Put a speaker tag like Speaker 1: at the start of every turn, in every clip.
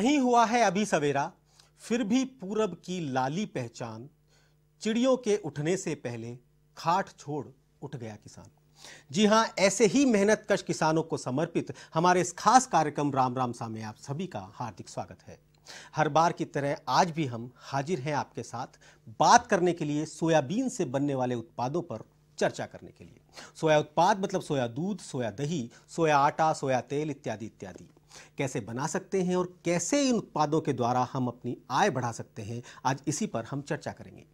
Speaker 1: नहीं हुआ है अभी सवेरा फिर भी पूरब की लाली पहचान चिड़ियों के उठने से पहले खाट छोड़ उठ गया किसान जी हां ऐसे ही मेहनत कश किसानों को समर्पित हमारे इस खास कार्यक्रम राम राम सा में आप सभी का हार्दिक स्वागत है हर बार की तरह आज भी हम हाजिर हैं आपके साथ बात करने के लिए सोयाबीन से बनने वाले उत्पादों पर चर्चा करने के लिए सोया उत्पाद मतलब सोया दूध सोया दही सोया आटा सोया तेल इत्यादि इत्यादि कैसे बना सकते हैं और कैसे इन उत्पादों के द्वारा हम अपनी आय बढ़ा सकते हैं आज इसी पर हम चर्चा करेंगे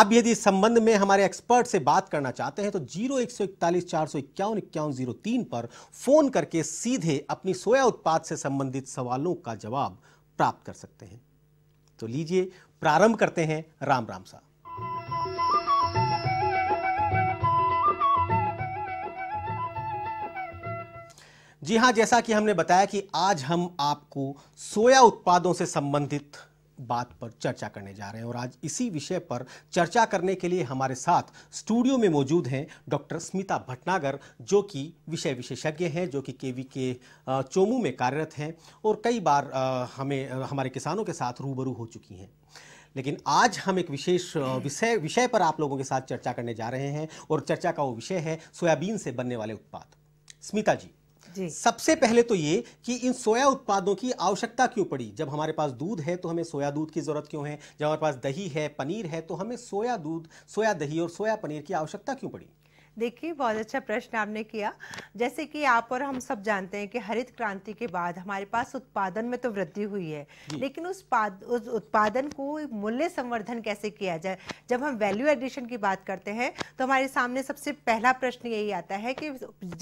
Speaker 1: आप यदि इस संबंध में हमारे एक्सपर्ट से बात करना चाहते हैं तो जीरो एक सौ इकतालीस चार सौ इक्यावन इक्यावन जीरो तीन पर फोन करके सीधे अपनी सोया उत्पाद से संबंधित सवालों का जवाब प्राप्त कर सकते हैं तो लीजिए प्रारंभ करते हैं राम राम साहब जी हाँ जैसा कि हमने बताया कि आज हम आपको सोया उत्पादों से संबंधित बात पर चर्चा करने जा रहे हैं और आज इसी विषय पर चर्चा करने के लिए हमारे साथ स्टूडियो में मौजूद हैं डॉक्टर स्मिता भटनागर जो कि विषय विशेषज्ञ हैं जो कि केवी के चोमू में कार्यरत हैं और कई बार हमें हमारे किसानों के साथ रूबरू हो चुकी हैं लेकिन आज हम एक विशेष विषय विषय पर आप लोगों के साथ चर्चा करने जा रहे हैं और चर्चा का वो विषय है सोयाबीन से बनने वाले उत्पाद स्मिता जी सबसे पहले तो ये कि इन सोया उत्पादों की आवश्यकता क्यों पड़ी जब हमारे पास दूध है तो हमें सोया दूध की जरूरत क्यों है जब हमारे पास दही है पनीर है तो हमें सोया दूध सोया दही और सोया पनीर की आवश्यकता क्यों पड़ी
Speaker 2: देखिए बहुत अच्छा प्रश्न आपने किया जैसे कि आप और हम सब जानते हैं कि हरित क्रांति के बाद हमारे पास उत्पादन में तो वृद्धि हुई है लेकिन उस, पाद, उस उत्पादन को मूल्य संवर्धन कैसे किया जाए जब हम वैल्यू एडिशन की बात करते हैं तो हमारे सामने सबसे पहला प्रश्न यही आता है कि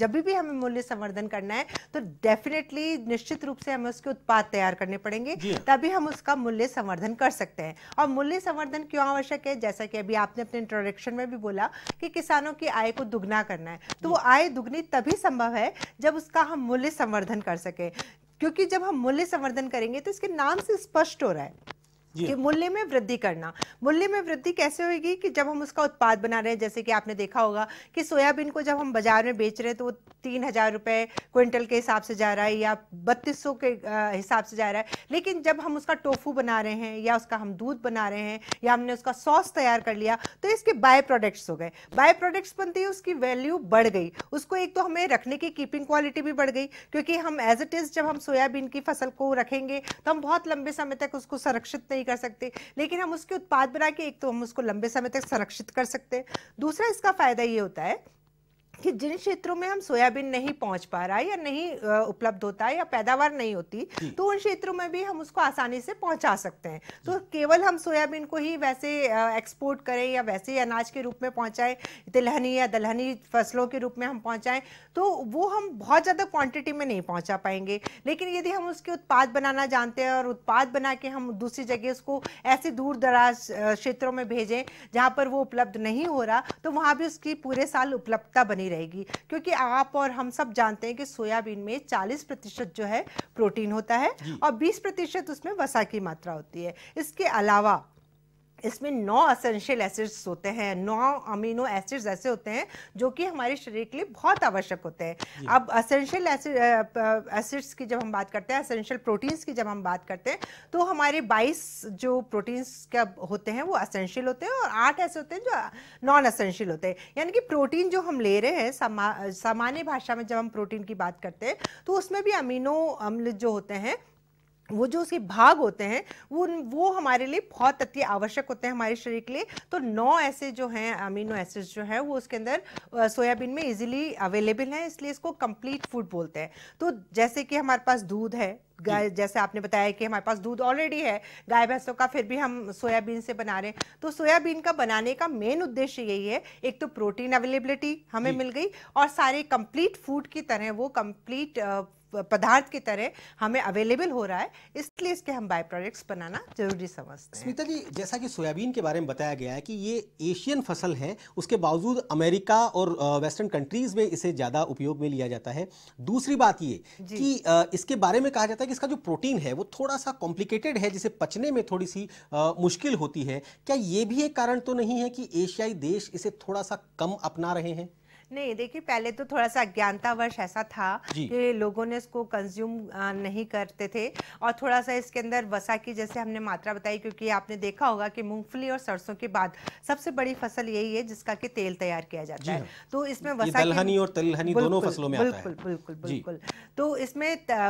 Speaker 2: जब भी हमें मूल्य संवर्धन करना है तो डेफिनेटली निश्चित रूप से हमें उसके उत्पाद तैयार करने पड़ेंगे तभी हम उसका मूल्य संवर्धन कर सकते हैं और मूल्य संवर्धन क्यों आवश्यक है जैसा कि अभी आपने अपने इंट्रोडक्शन में भी बोला कि किसानों की आय को दुगना करना है तो वो आय दुगनी तभी संभव है जब उसका हम मूल्य संवर्धन कर सके क्योंकि जब हम मूल्य संवर्धन करेंगे तो इसके नाम से स्पष्ट हो रहा है कि मूल्य में वृद्धि करना मूल्य में वृद्धि कैसे होगी कि जब हम उसका उत्पाद बना रहे हैं जैसे कि आपने देखा होगा कि सोयाबीन को जब हम बाजार में बेच रहे हैं तो वो तीन हजार रुपए क्विंटल के हिसाब से जा रहा है या बत्तीस सौ के हिसाब से जा रहा है लेकिन जब हम उसका टोफू बना रहे हैं या उसका हम दूध बना रहे हैं या हमने उसका सॉस तैयार कर लिया तो इसके बाय प्रोडक्ट्स हो गए बाय प्रोडक्ट्स बनती है उसकी वैल्यू बढ़ गई उसको एक तो हमें रखने की कीपिंग क्वालिटी भी बढ़ गई क्योंकि हम एज इट इज़ जब हम सोयाबीन की फसल को रखेंगे तो हम बहुत लंबे समय तक उसको संरक्षित नहीं कर सकते लेकिन हम उसके उत्पाद बना के एक तो हम उसको लंबे समय तक संरक्षित कर सकते हैं दूसरा इसका फ़ायदा ये होता है कि जिन क्षेत्रों में हम सोयाबीन नहीं पहुंच पा रहा है या नहीं उपलब्ध होता है या पैदावार नहीं होती तो उन क्षेत्रों में भी हम उसको आसानी से पहुंचा सकते हैं तो केवल हम सोयाबीन को ही वैसे एक्सपोर्ट करें या वैसे ही अनाज के रूप में पहुंचाएं तिलहनी या दलहनी फसलों के रूप में हम पहुंचाएं तो वो हम बहुत ज़्यादा क्वान्टिटी में नहीं पहुँचा पाएंगे लेकिन यदि हम उसके उत्पाद बनाना जानते हैं और उत्पाद बना के हम दूसरी जगह उसको ऐसे दूर दराज क्षेत्रों में भेजें जहाँ पर वो उपलब्ध नहीं हो रहा तो वहाँ भी उसकी पूरे साल उपलब्धता बनी नहीं रहेगी क्योंकि आप और हम सब जानते हैं कि सोयाबीन में 40 प्रतिशत जो है प्रोटीन होता है और 20 प्रतिशत उसमें वसा की मात्रा होती है इसके अलावा इसमें नौ असेंशियल एसिड्स होते हैं नौ अमीनो एसिड्स ऐसे होते हैं जो कि हमारे शरीर के लिए बहुत आवश्यक होते हैं अब असेंशियल एसिड्स की जब हम बात करते हैं असेंशियल प्रोटीन्स की जब हम बात करते हैं तो हमारे 22 जो प्रोटीन्स का होते हैं वो असेंशियल होते हैं और आठ ऐसे होते हैं जो नॉन असेंशियल होते हैं यानी कि प्रोटीन जो हम ले रहे हैं सामान्य भाषा में जब हम प्रोटीन की बात करते हैं तो उसमें भी अमीनो अम्ल जो होते हैं वो जो उसके भाग होते हैं वो वो हमारे लिए बहुत अति आवश्यक होते हैं हमारे शरीर के लिए तो नौ ऐसे जो हैं अमीनो एसिड्स जो है वो उसके अंदर सोयाबीन में इजीली अवेलेबल हैं इसलिए इसको कंप्लीट फूड बोलते हैं तो जैसे कि हमारे पास दूध है गाय जैसे आपने बताया कि हमारे पास दूध ऑलरेडी है गाय भैंसों का फिर भी हम सोयाबीन से बना रहे हैं तो सोयाबीन का बनाने का मेन उद्देश्य यही है एक तो प्रोटीन अवेलेबिलिटी हमें मिल गई और सारे कंप्लीट फूड की तरह वो कंप्लीट पदार्थ की तरह हमें अवेलेबल हो रहा है इसलिए इसके हम बाय प्रोडक्ट्स बनाना जरूरी समझते हैं
Speaker 1: स्मिता जी जैसा कि सोयाबीन के बारे में बताया गया है कि ये एशियन फसल है उसके बावजूद अमेरिका और वेस्टर्न कंट्रीज में इसे ज़्यादा उपयोग में लिया जाता है दूसरी बात ये कि इसके बारे में कहा जाता है कि इसका जो प्रोटीन है वो थोड़ा सा कॉम्प्लिकेटेड है जिसे पचने में थोड़ी सी मुश्किल होती है क्या ये भी एक कारण तो नहीं है कि एशियाई देश इसे थोड़ा सा कम अपना रहे हैं
Speaker 2: नहीं देखिए पहले तो थोड़ा सा अज्ञानता वर्ष ऐसा था कि लोगों ने इसको कंज्यूम नहीं करते थे और थोड़ा सा इसके अंदर वसा की जैसे हमने मात्रा बताई क्योंकि आपने देखा होगा कि मूंगफली और सरसों के बाद सबसे बड़ी फसल यही है जिसका कि तेल तैयार किया जाता है तो इसमें वसा की और तेलहनी दोनों फसलों में बिल्कुल बिल्कुल बिल्कुल तो इसमें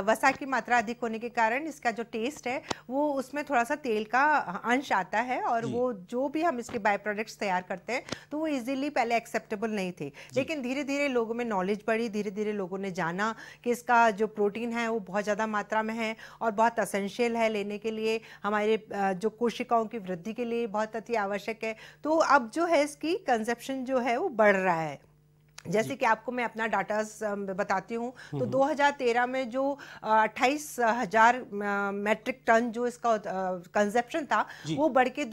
Speaker 2: वसा की मात्रा अधिक होने के कारण इसका जो टेस्ट है वो उसमें थोड़ा सा तेल का अंश आता है और वो जो भी हम इसके बाय प्रोडक्ट्स तैयार करते हैं तो वो इजिली पहले एक्सेप्टेबल नहीं थे लेकिन धीरे धीरे लोगों में नॉलेज बढ़ी धीरे धीरे लोगों ने जाना कि इसका जो प्रोटीन है वो बहुत ज़्यादा मात्रा में है और बहुत असेंशियल है लेने के लिए हमारे जो कोशिकाओं की वृद्धि के लिए बहुत अति आवश्यक है तो अब जो है इसकी कंसेप्शन जो है वो बढ़ रहा है जैसे कि आपको मैं अपना डाटा बताती हूँ तो 2013 हम्म। में जो अट्ठाईस हजार मेट्रिक टन जो इसका कंजप्शन था वो बढ़ के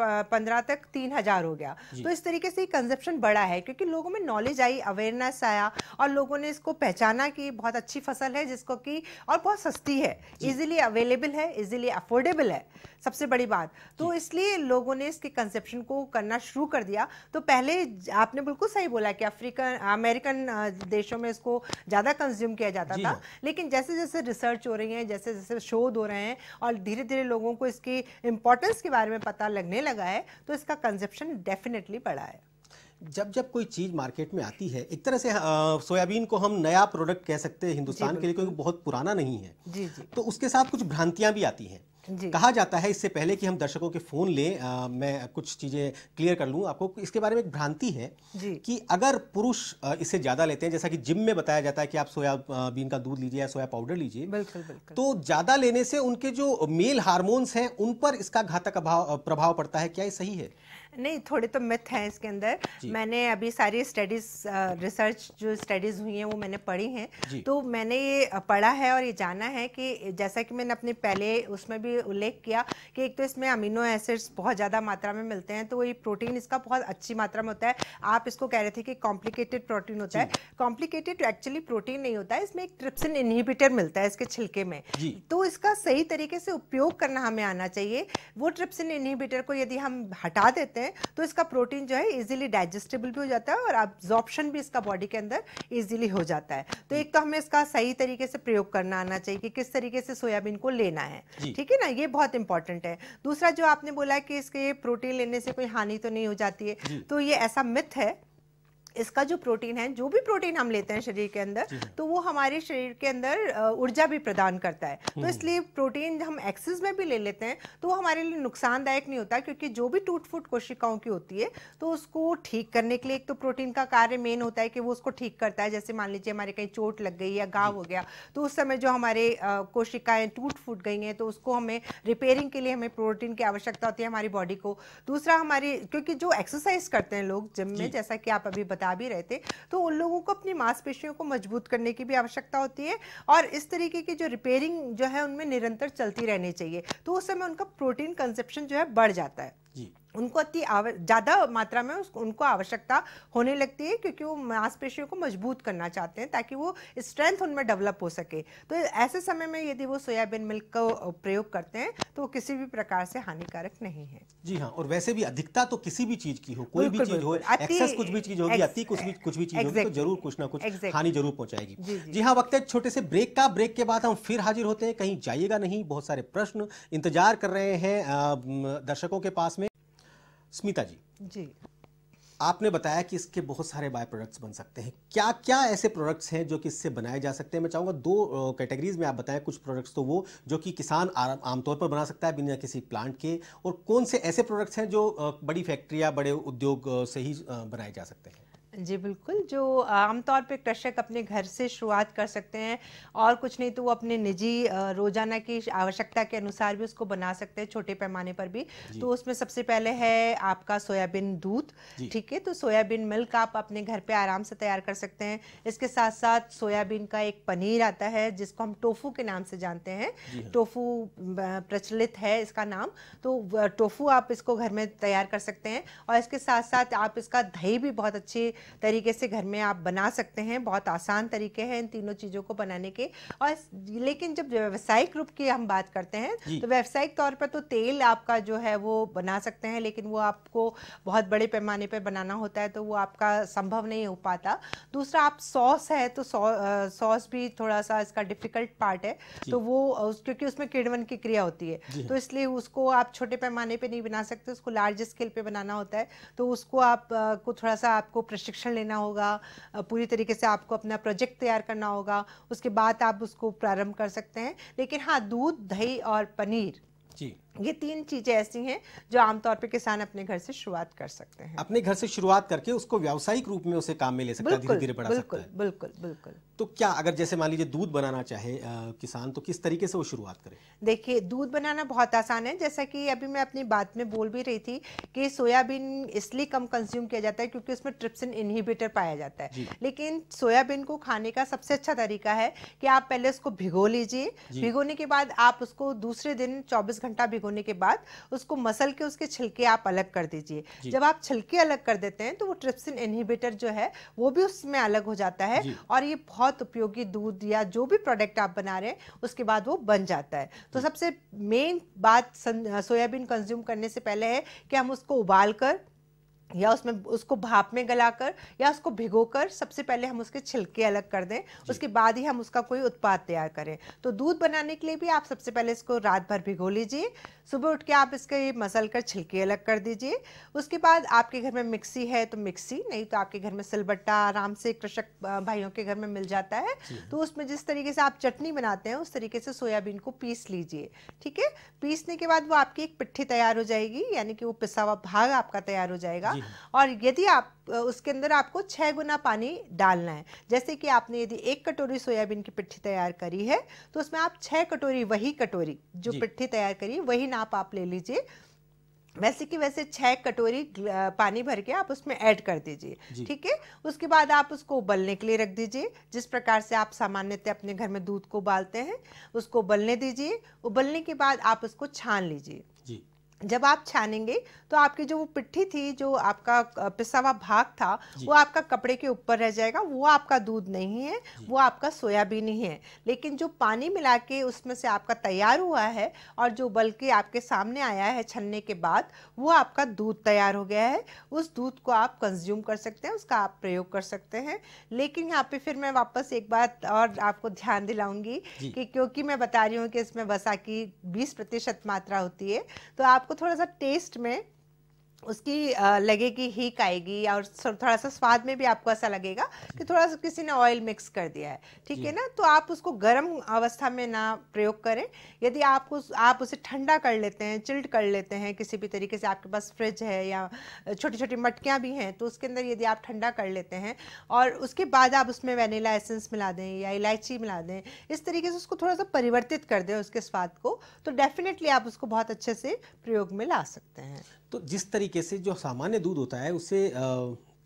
Speaker 2: पंद्रह तक तीन हजार हो गया तो इस तरीके से कंजप्शन बढ़ा है क्योंकि लोगों में नॉलेज आई अवेयरनेस आया और लोगों ने इसको पहचाना कि बहुत अच्छी फसल है जिसको कि और बहुत सस्ती है ईजिली अवेलेबल है इजिली अफोर्डेबल है सबसे बड़ी बात तो इसलिए लोगों ने इसके कंसेप्शन को करना शुरू कर दिया तो पहले आपने बिल्कुल सही बोला कि अफ्रीका अमेरिकन अमेरिकन देशों में इसको ज़्यादा कंज्यूम किया जाता था हाँ। लेकिन जैसे जैसे रिसर्च हो रही है जैसे जैसे शोध हो रहे हैं और धीरे धीरे लोगों को इसकी इम्पोर्टेंस के बारे में पता लगने लगा है तो इसका कंजप्शन डेफिनेटली बढ़ा है
Speaker 1: जब जब कोई चीज़ मार्केट में आती है एक तरह से सोयाबीन को हम नया प्रोडक्ट कह सकते हैं हिंदुस्तान के लिए क्योंकि बहुत पुराना नहीं है जी जी तो उसके साथ कुछ भ्रांतियां भी आती हैं कहा जाता है इससे पहले कि हम दर्शकों के फ़ोन लें मैं कुछ चीज़ें क्लियर कर लूँ आपको इसके बारे में एक भ्रांति है कि अगर पुरुष इससे ज़्यादा लेते हैं जैसा कि जिम में बताया जाता है कि आप सोयाबीन का दूध लीजिए या सोया पाउडर लीजिए बिल्कुल तो ज़्यादा लेने से उनके जो मेल हार्मोन्स हैं उन पर इसका घातक प्रभाव पड़ता है क्या ये सही है
Speaker 2: नहीं थोड़े तो मिथ हैं इसके अंदर मैंने अभी सारी स्टडीज रिसर्च जो स्टडीज हुई हैं वो मैंने पढ़ी हैं तो मैंने ये पढ़ा है और ये जाना है कि जैसा कि मैंने अपने पहले उसमें भी उल्लेख किया कि एक तो इसमें अमीनो एसिड्स बहुत ज़्यादा मात्रा में मिलते हैं तो ये प्रोटीन इसका बहुत अच्छी मात्रा में होता है आप इसको कह रहे थे कि कॉम्प्लिकेटेड प्रोटीन होता है कॉम्प्लिकेटेड एक्चुअली प्रोटीन नहीं होता है इसमें एक ट्रिप्सिन इनहिबिटर मिलता है इसके छिलके में तो इसका सही तरीके से उपयोग करना हमें आना चाहिए वो ट्रिप्सिन इनहिबिटर को यदि हम हटा देते हैं हैं तो इसका प्रोटीन जो है इजीली डाइजेस्टेबल भी हो जाता है और अब्जॉर्प्शन भी इसका बॉडी के अंदर इजीली हो जाता है तो एक तो हमें इसका सही तरीके से प्रयोग करना आना चाहिए कि किस तरीके से सोयाबीन को लेना है ठीक है ना ये बहुत इंपॉर्टेंट है दूसरा जो आपने बोला कि इसके प्रोटीन लेने से कोई हानि तो नहीं हो जाती है तो ये ऐसा मिथ है इसका जो प्रोटीन है जो भी प्रोटीन हम लेते हैं शरीर के अंदर हाँ। तो वो हमारे शरीर के अंदर ऊर्जा भी प्रदान करता है तो हम्म। इसलिए प्रोटीन हम एक्सेस में भी ले लेते हैं तो वो हमारे लिए नुकसानदायक नहीं होता क्योंकि जो भी टूट फूट कोशिकाओं की होती है तो उसको ठीक करने के लिए एक तो प्रोटीन का कार्य मेन होता है कि वो उसको ठीक करता है जैसे मान लीजिए हमारे कहीं चोट लग गई या घाव हो गया तो उस समय जो हमारे कोशिकाएं टूट फूट गई हैं तो उसको हमें रिपेयरिंग के लिए हमें प्रोटीन की आवश्यकता होती है हमारी बॉडी को दूसरा हमारी क्योंकि जो एक्सरसाइज करते हैं लोग जिम में जैसा कि आप अभी बता जा भी रहते तो उन लोगों को अपनी मांसपेशियों को मजबूत करने की भी आवश्यकता होती है और इस तरीके की जो रिपेयरिंग जो है उनमें निरंतर चलती रहनी चाहिए तो उस समय उनका प्रोटीन कंसेप्शन जो है बढ़ जाता है जी उनको अति ज़्यादा मात्रा में उसको उनको आवश्यकता होने लगती है क्योंकि वो मांसपेशियों को मजबूत करना चाहते हैं ताकि वो स्ट्रेंथ उनमें डेवलप हो सके तो ऐसे समय में यदि वो सोयाबीन मिल्क का प्रयोग करते हैं तो वो किसी भी प्रकार से हानिकारक नहीं है
Speaker 1: जी हाँ और वैसे भी अधिकता तो किसी भी चीज की हो कोई भी चीज हो एक्सेस कुछ भी चीज होगी अति कुछ भी कुछ भी चीज होगी तो जरूर कुछ ना कुछ हानि जरूर पहुंचाएगी जी हाँ वक्त है छोटे से ब्रेक का ब्रेक के बाद हम फिर हाजिर होते हैं कहीं जाइएगा नहीं बहुत सारे प्रश्न इंतजार कर रहे हैं दर्शकों के पास में स्मिता जी जी आपने बताया कि इसके बहुत सारे बाय प्रोडक्ट्स बन सकते हैं क्या क्या ऐसे प्रोडक्ट्स हैं जो कि इससे बनाए जा सकते हैं मैं चाहूँगा दो कैटेगरीज में आप बताएं कुछ प्रोडक्ट्स तो वो जो कि किसान आमतौर पर बना सकता है बिना किसी प्लांट के और कौन से ऐसे प्रोडक्ट्स हैं जो बड़ी फैक्ट्री या बड़े उद्योग से ही बनाए जा सकते हैं
Speaker 2: जी बिल्कुल जो आमतौर पे कृषक अपने घर से शुरुआत कर सकते हैं और कुछ नहीं तो वो अपने निजी रोजाना की आवश्यकता के अनुसार भी उसको बना सकते हैं छोटे पैमाने पर भी तो उसमें सबसे पहले है आपका सोयाबीन दूध ठीक है तो सोयाबीन मिल्क आप अपने घर पे आराम से तैयार कर सकते हैं इसके साथ साथ सोयाबीन का एक पनीर आता है जिसको हम टोफू के नाम से जानते हैं हाँ। टोफू प्रचलित है इसका नाम तो टोफू आप इसको घर में तैयार कर सकते हैं और इसके साथ साथ आप इसका दही भी बहुत अच्छी तरीके से घर में आप बना सकते हैं बहुत आसान तरीके हैं इन तीनों चीज़ों को बनाने के और लेकिन जब व्यावसायिक रूप की हम बात करते हैं तो व्यावसायिक तौर पर तो तेल आपका जो है वो बना सकते हैं लेकिन वो आपको बहुत बड़े पैमाने पर बनाना होता है तो वो आपका संभव नहीं हो पाता दूसरा आप सॉस है तो सॉस भी थोड़ा सा इसका डिफिकल्ट पार्ट है तो वो क्योंकि उसमें किड़वन की क्रिया होती है तो इसलिए उसको आप छोटे पैमाने पर नहीं बना सकते उसको लार्ज स्केल पर बनाना होता है तो उसको आप को थोड़ा सा आपको प्रशिक्षण प्रशिक्षण लेना होगा पूरी तरीके से आपको अपना प्रोजेक्ट तैयार करना होगा उसके बाद आप उसको प्रारंभ कर सकते हैं लेकिन हाँ दूध दही और पनीर जी ये तीन चीजें ऐसी हैं जो आमतौर पर किसान अपने घर से शुरुआत कर सकते हैं
Speaker 1: अपने घर से शुरुआत करके उसको व्यावसायिक रूप में उसे काम में ले सकता है धीरे धीरे बढ़ा बिल्कुल, सकता है
Speaker 2: बिल्कुल बिल्कुल
Speaker 1: तो क्या अगर जैसे मान लीजिए दूध बनाना चाहे आ, किसान तो किस तरीके से वो शुरुआत करे
Speaker 2: देखिए दूध बनाना बहुत आसान है जैसा कि अभी मैं अपनी बात में बोल भी रही थी कि सोयाबीन इसलिए कम कंज्यूम किया जाता है क्योंकि उसमें ट्रिप्सिन इनहिबिटर पाया जाता है लेकिन सोयाबीन को खाने का सबसे अच्छा तरीका है कि आप पहले उसको भिगो लीजिए भिगोने के बाद आप उसको दूसरे दिन चौबीस घंटा भिगो भिगोने के बाद उसको मसल के उसके छिलके आप अलग कर दीजिए जब आप छिलके अलग कर देते हैं तो वो ट्रिप्सिन इनहिबिटर जो है वो भी उसमें अलग हो जाता है और ये बहुत उपयोगी दूध या जो भी प्रोडक्ट आप बना रहे हैं उसके बाद वो बन जाता है तो सबसे मेन बात सोयाबीन कंज्यूम करने से पहले है कि हम उसको उबाल कर या उसमें उसको भाप में गलाकर या उसको भिगोकर सबसे पहले हम उसके छिलके अलग कर दें उसके बाद ही हम उसका कोई उत्पाद तैयार करें तो दूध बनाने के लिए भी आप सबसे पहले इसको रात भर भिगो लीजिए सुबह उठ के आप इसके मसल कर छिलके अलग कर दीजिए उसके बाद आपके घर में मिक्सी है तो मिक्सी नहीं तो आपके घर में सिलबट्टा आराम से कृषक भाइयों के घर में मिल जाता है तो उसमें जिस तरीके से आप चटनी बनाते हैं उस तरीके से सोयाबीन को पीस लीजिए ठीक है पीसने के बाद वो आपकी एक पिट्ठी तैयार हो जाएगी यानी कि वो पिसा हुआ भाग आपका तैयार हो जाएगा और यदि आप उसके अंदर आपको छः गुना पानी डालना है जैसे कि आपने यदि एक कटोरी सोयाबीन की पिट्ठी तैयार करी है तो उसमें आप छः कटोरी वही कटोरी जो पिट्ठी तैयार करी वही नाप आप ले लीजिए वैसे कि वैसे छह कटोरी पानी भर के आप उसमें ऐड कर दीजिए ठीक है उसके बाद आप उसको उबलने के लिए रख दीजिए जिस प्रकार से आप सामान्यतः अपने घर में दूध को उबालते हैं उसको उबलने दीजिए उबलने के बाद आप उसको छान लीजिए जब आप छानेंगे तो आपकी जो वो पिट्ठी थी जो आपका पिसा हुआ भाग था वो आपका कपड़े के ऊपर रह जाएगा वो आपका दूध नहीं है वो आपका सोयाबीन ही है लेकिन जो पानी मिला के उसमें से आपका तैयार हुआ है और जो बल्कि आपके सामने आया है छनने के बाद वो आपका दूध तैयार हो गया है उस दूध को आप कंज्यूम कर सकते हैं उसका आप प्रयोग कर सकते हैं लेकिन यहाँ पे फिर मैं वापस एक बात और आपको ध्यान दिलाऊंगी कि क्योंकि मैं बता रही हूँ कि इसमें वसा की बीस प्रतिशत मात्रा होती है तो आप आपको थोड़ा सा टेस्ट में उसकी लगेगी ही हीक आएगी और थोड़ा सा स्वाद में भी आपको ऐसा लगेगा कि थोड़ा सा किसी ने ऑयल मिक्स कर दिया है ठीक है ना तो आप उसको गर्म अवस्था में ना प्रयोग करें यदि आप उस आप उसे ठंडा कर लेते हैं चिल्ड कर लेते हैं किसी भी तरीके से आपके पास फ्रिज है या छोटी छोटी मटकियाँ भी हैं तो उसके अंदर यदि आप ठंडा कर लेते हैं और उसके बाद आप उसमें वेनीला एसेंस मिला दें या इलायची मिला दें इस तरीके से उसको थोड़ा सा परिवर्तित कर दें उसके स्वाद को तो डेफिनेटली आप उसको बहुत अच्छे से प्रयोग में ला सकते हैं
Speaker 1: तो जिस तरीके से जो सामान्य दूध होता है उसे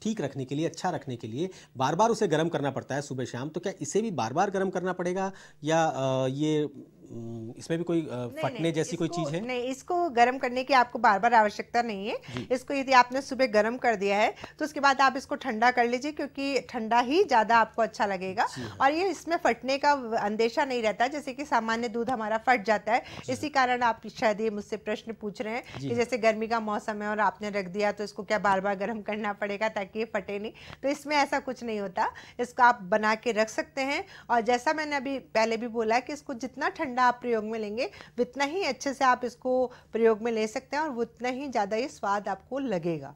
Speaker 1: ठीक रखने के लिए अच्छा रखने के लिए बार बार उसे गर्म करना पड़ता है सुबह शाम तो क्या इसे भी बार बार गर्म करना पड़ेगा या ये हम्म, इसमें भी कोई फटने नहीं, जैसी कोई चीज़ है नहीं इसको गर्म
Speaker 2: करने की आपको बार बार आवश्यकता नहीं है इसको यदि आपने सुबह गर्म कर दिया है तो उसके बाद आप इसको ठंडा कर लीजिए क्योंकि ठंडा ही ज़्यादा आपको अच्छा लगेगा और ये इसमें फटने का अंदेशा नहीं रहता जैसे कि सामान्य दूध हमारा फट जाता है इसी कारण आप शायद ये मुझसे प्रश्न पूछ रहे हैं कि जैसे गर्मी का मौसम है और आपने रख दिया तो इसको क्या बार बार गर्म करना पड़ेगा ताकि ये फटे नहीं तो इसमें ऐसा कुछ नहीं होता इसको आप बना के रख सकते हैं और जैसा मैंने अभी पहले भी बोला कि इसको जितना ठंडा ज़्यादा आप प्रयोग में लेंगे उतना ही अच्छे से आप इसको प्रयोग में ले सकते हैं और उतना ही ज़्यादा ये स्वाद आपको लगेगा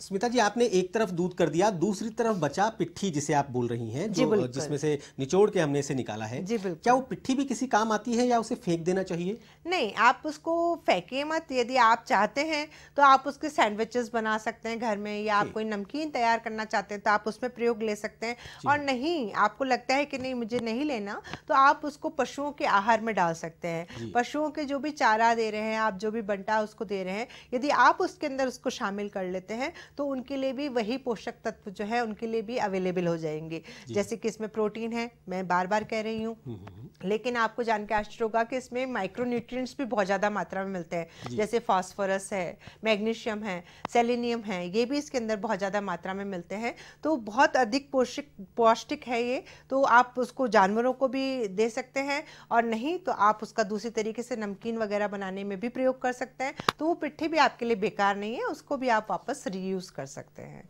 Speaker 1: स्मिता जी आपने एक तरफ दूध कर दिया दूसरी तरफ बचा पिट्ठी जिसे आप बोल रही हैं जो जिसमें से निचोड़ के हमने इसे निकाला है जी क्या वो पिट्ठी भी किसी काम आती है या उसे फेंक देना चाहिए
Speaker 2: नहीं आप उसको फेंके मत यदि आप चाहते हैं तो आप उसके सैंडविचेस बना सकते हैं घर में या आप कोई नमकीन तैयार करना चाहते हैं तो आप उसमें प्रयोग ले सकते हैं और नहीं आपको लगता है कि नहीं मुझे नहीं लेना तो आप उसको पशुओं के आहार में डाल सकते हैं पशुओं के जो भी चारा दे रहे हैं आप जो भी बंटा उसको दे रहे हैं यदि आप उसके अंदर उसको शामिल कर लेते हैं तो उनके लिए भी वही पोषक तत्व जो है उनके लिए भी अवेलेबल हो जाएंगे जैसे कि इसमें प्रोटीन है मैं बार बार कह रही हूँ हम्म, हम्म, हम्म। लेकिन आपको जान के आश्चर्य होगा कि इसमें न्यूट्रिय भी बहुत ज़्यादा मात्रा में मिलते हैं जैसे फॉस्फोरस है मैग्नीशियम है सेलिनियम है ये भी इसके अंदर बहुत ज़्यादा मात्रा में मिलते हैं तो बहुत अधिक पोषक पौष्टिक है ये तो आप उसको जानवरों को भी दे सकते हैं और नहीं तो आप उसका दूसरी तरीके से नमकीन वगैरह बनाने में भी प्रयोग कर सकते हैं तो वो पिट्ठी भी आपके लिए बेकार नहीं है उसको भी आप वापस रीयूज यूज़ कर सकते हैं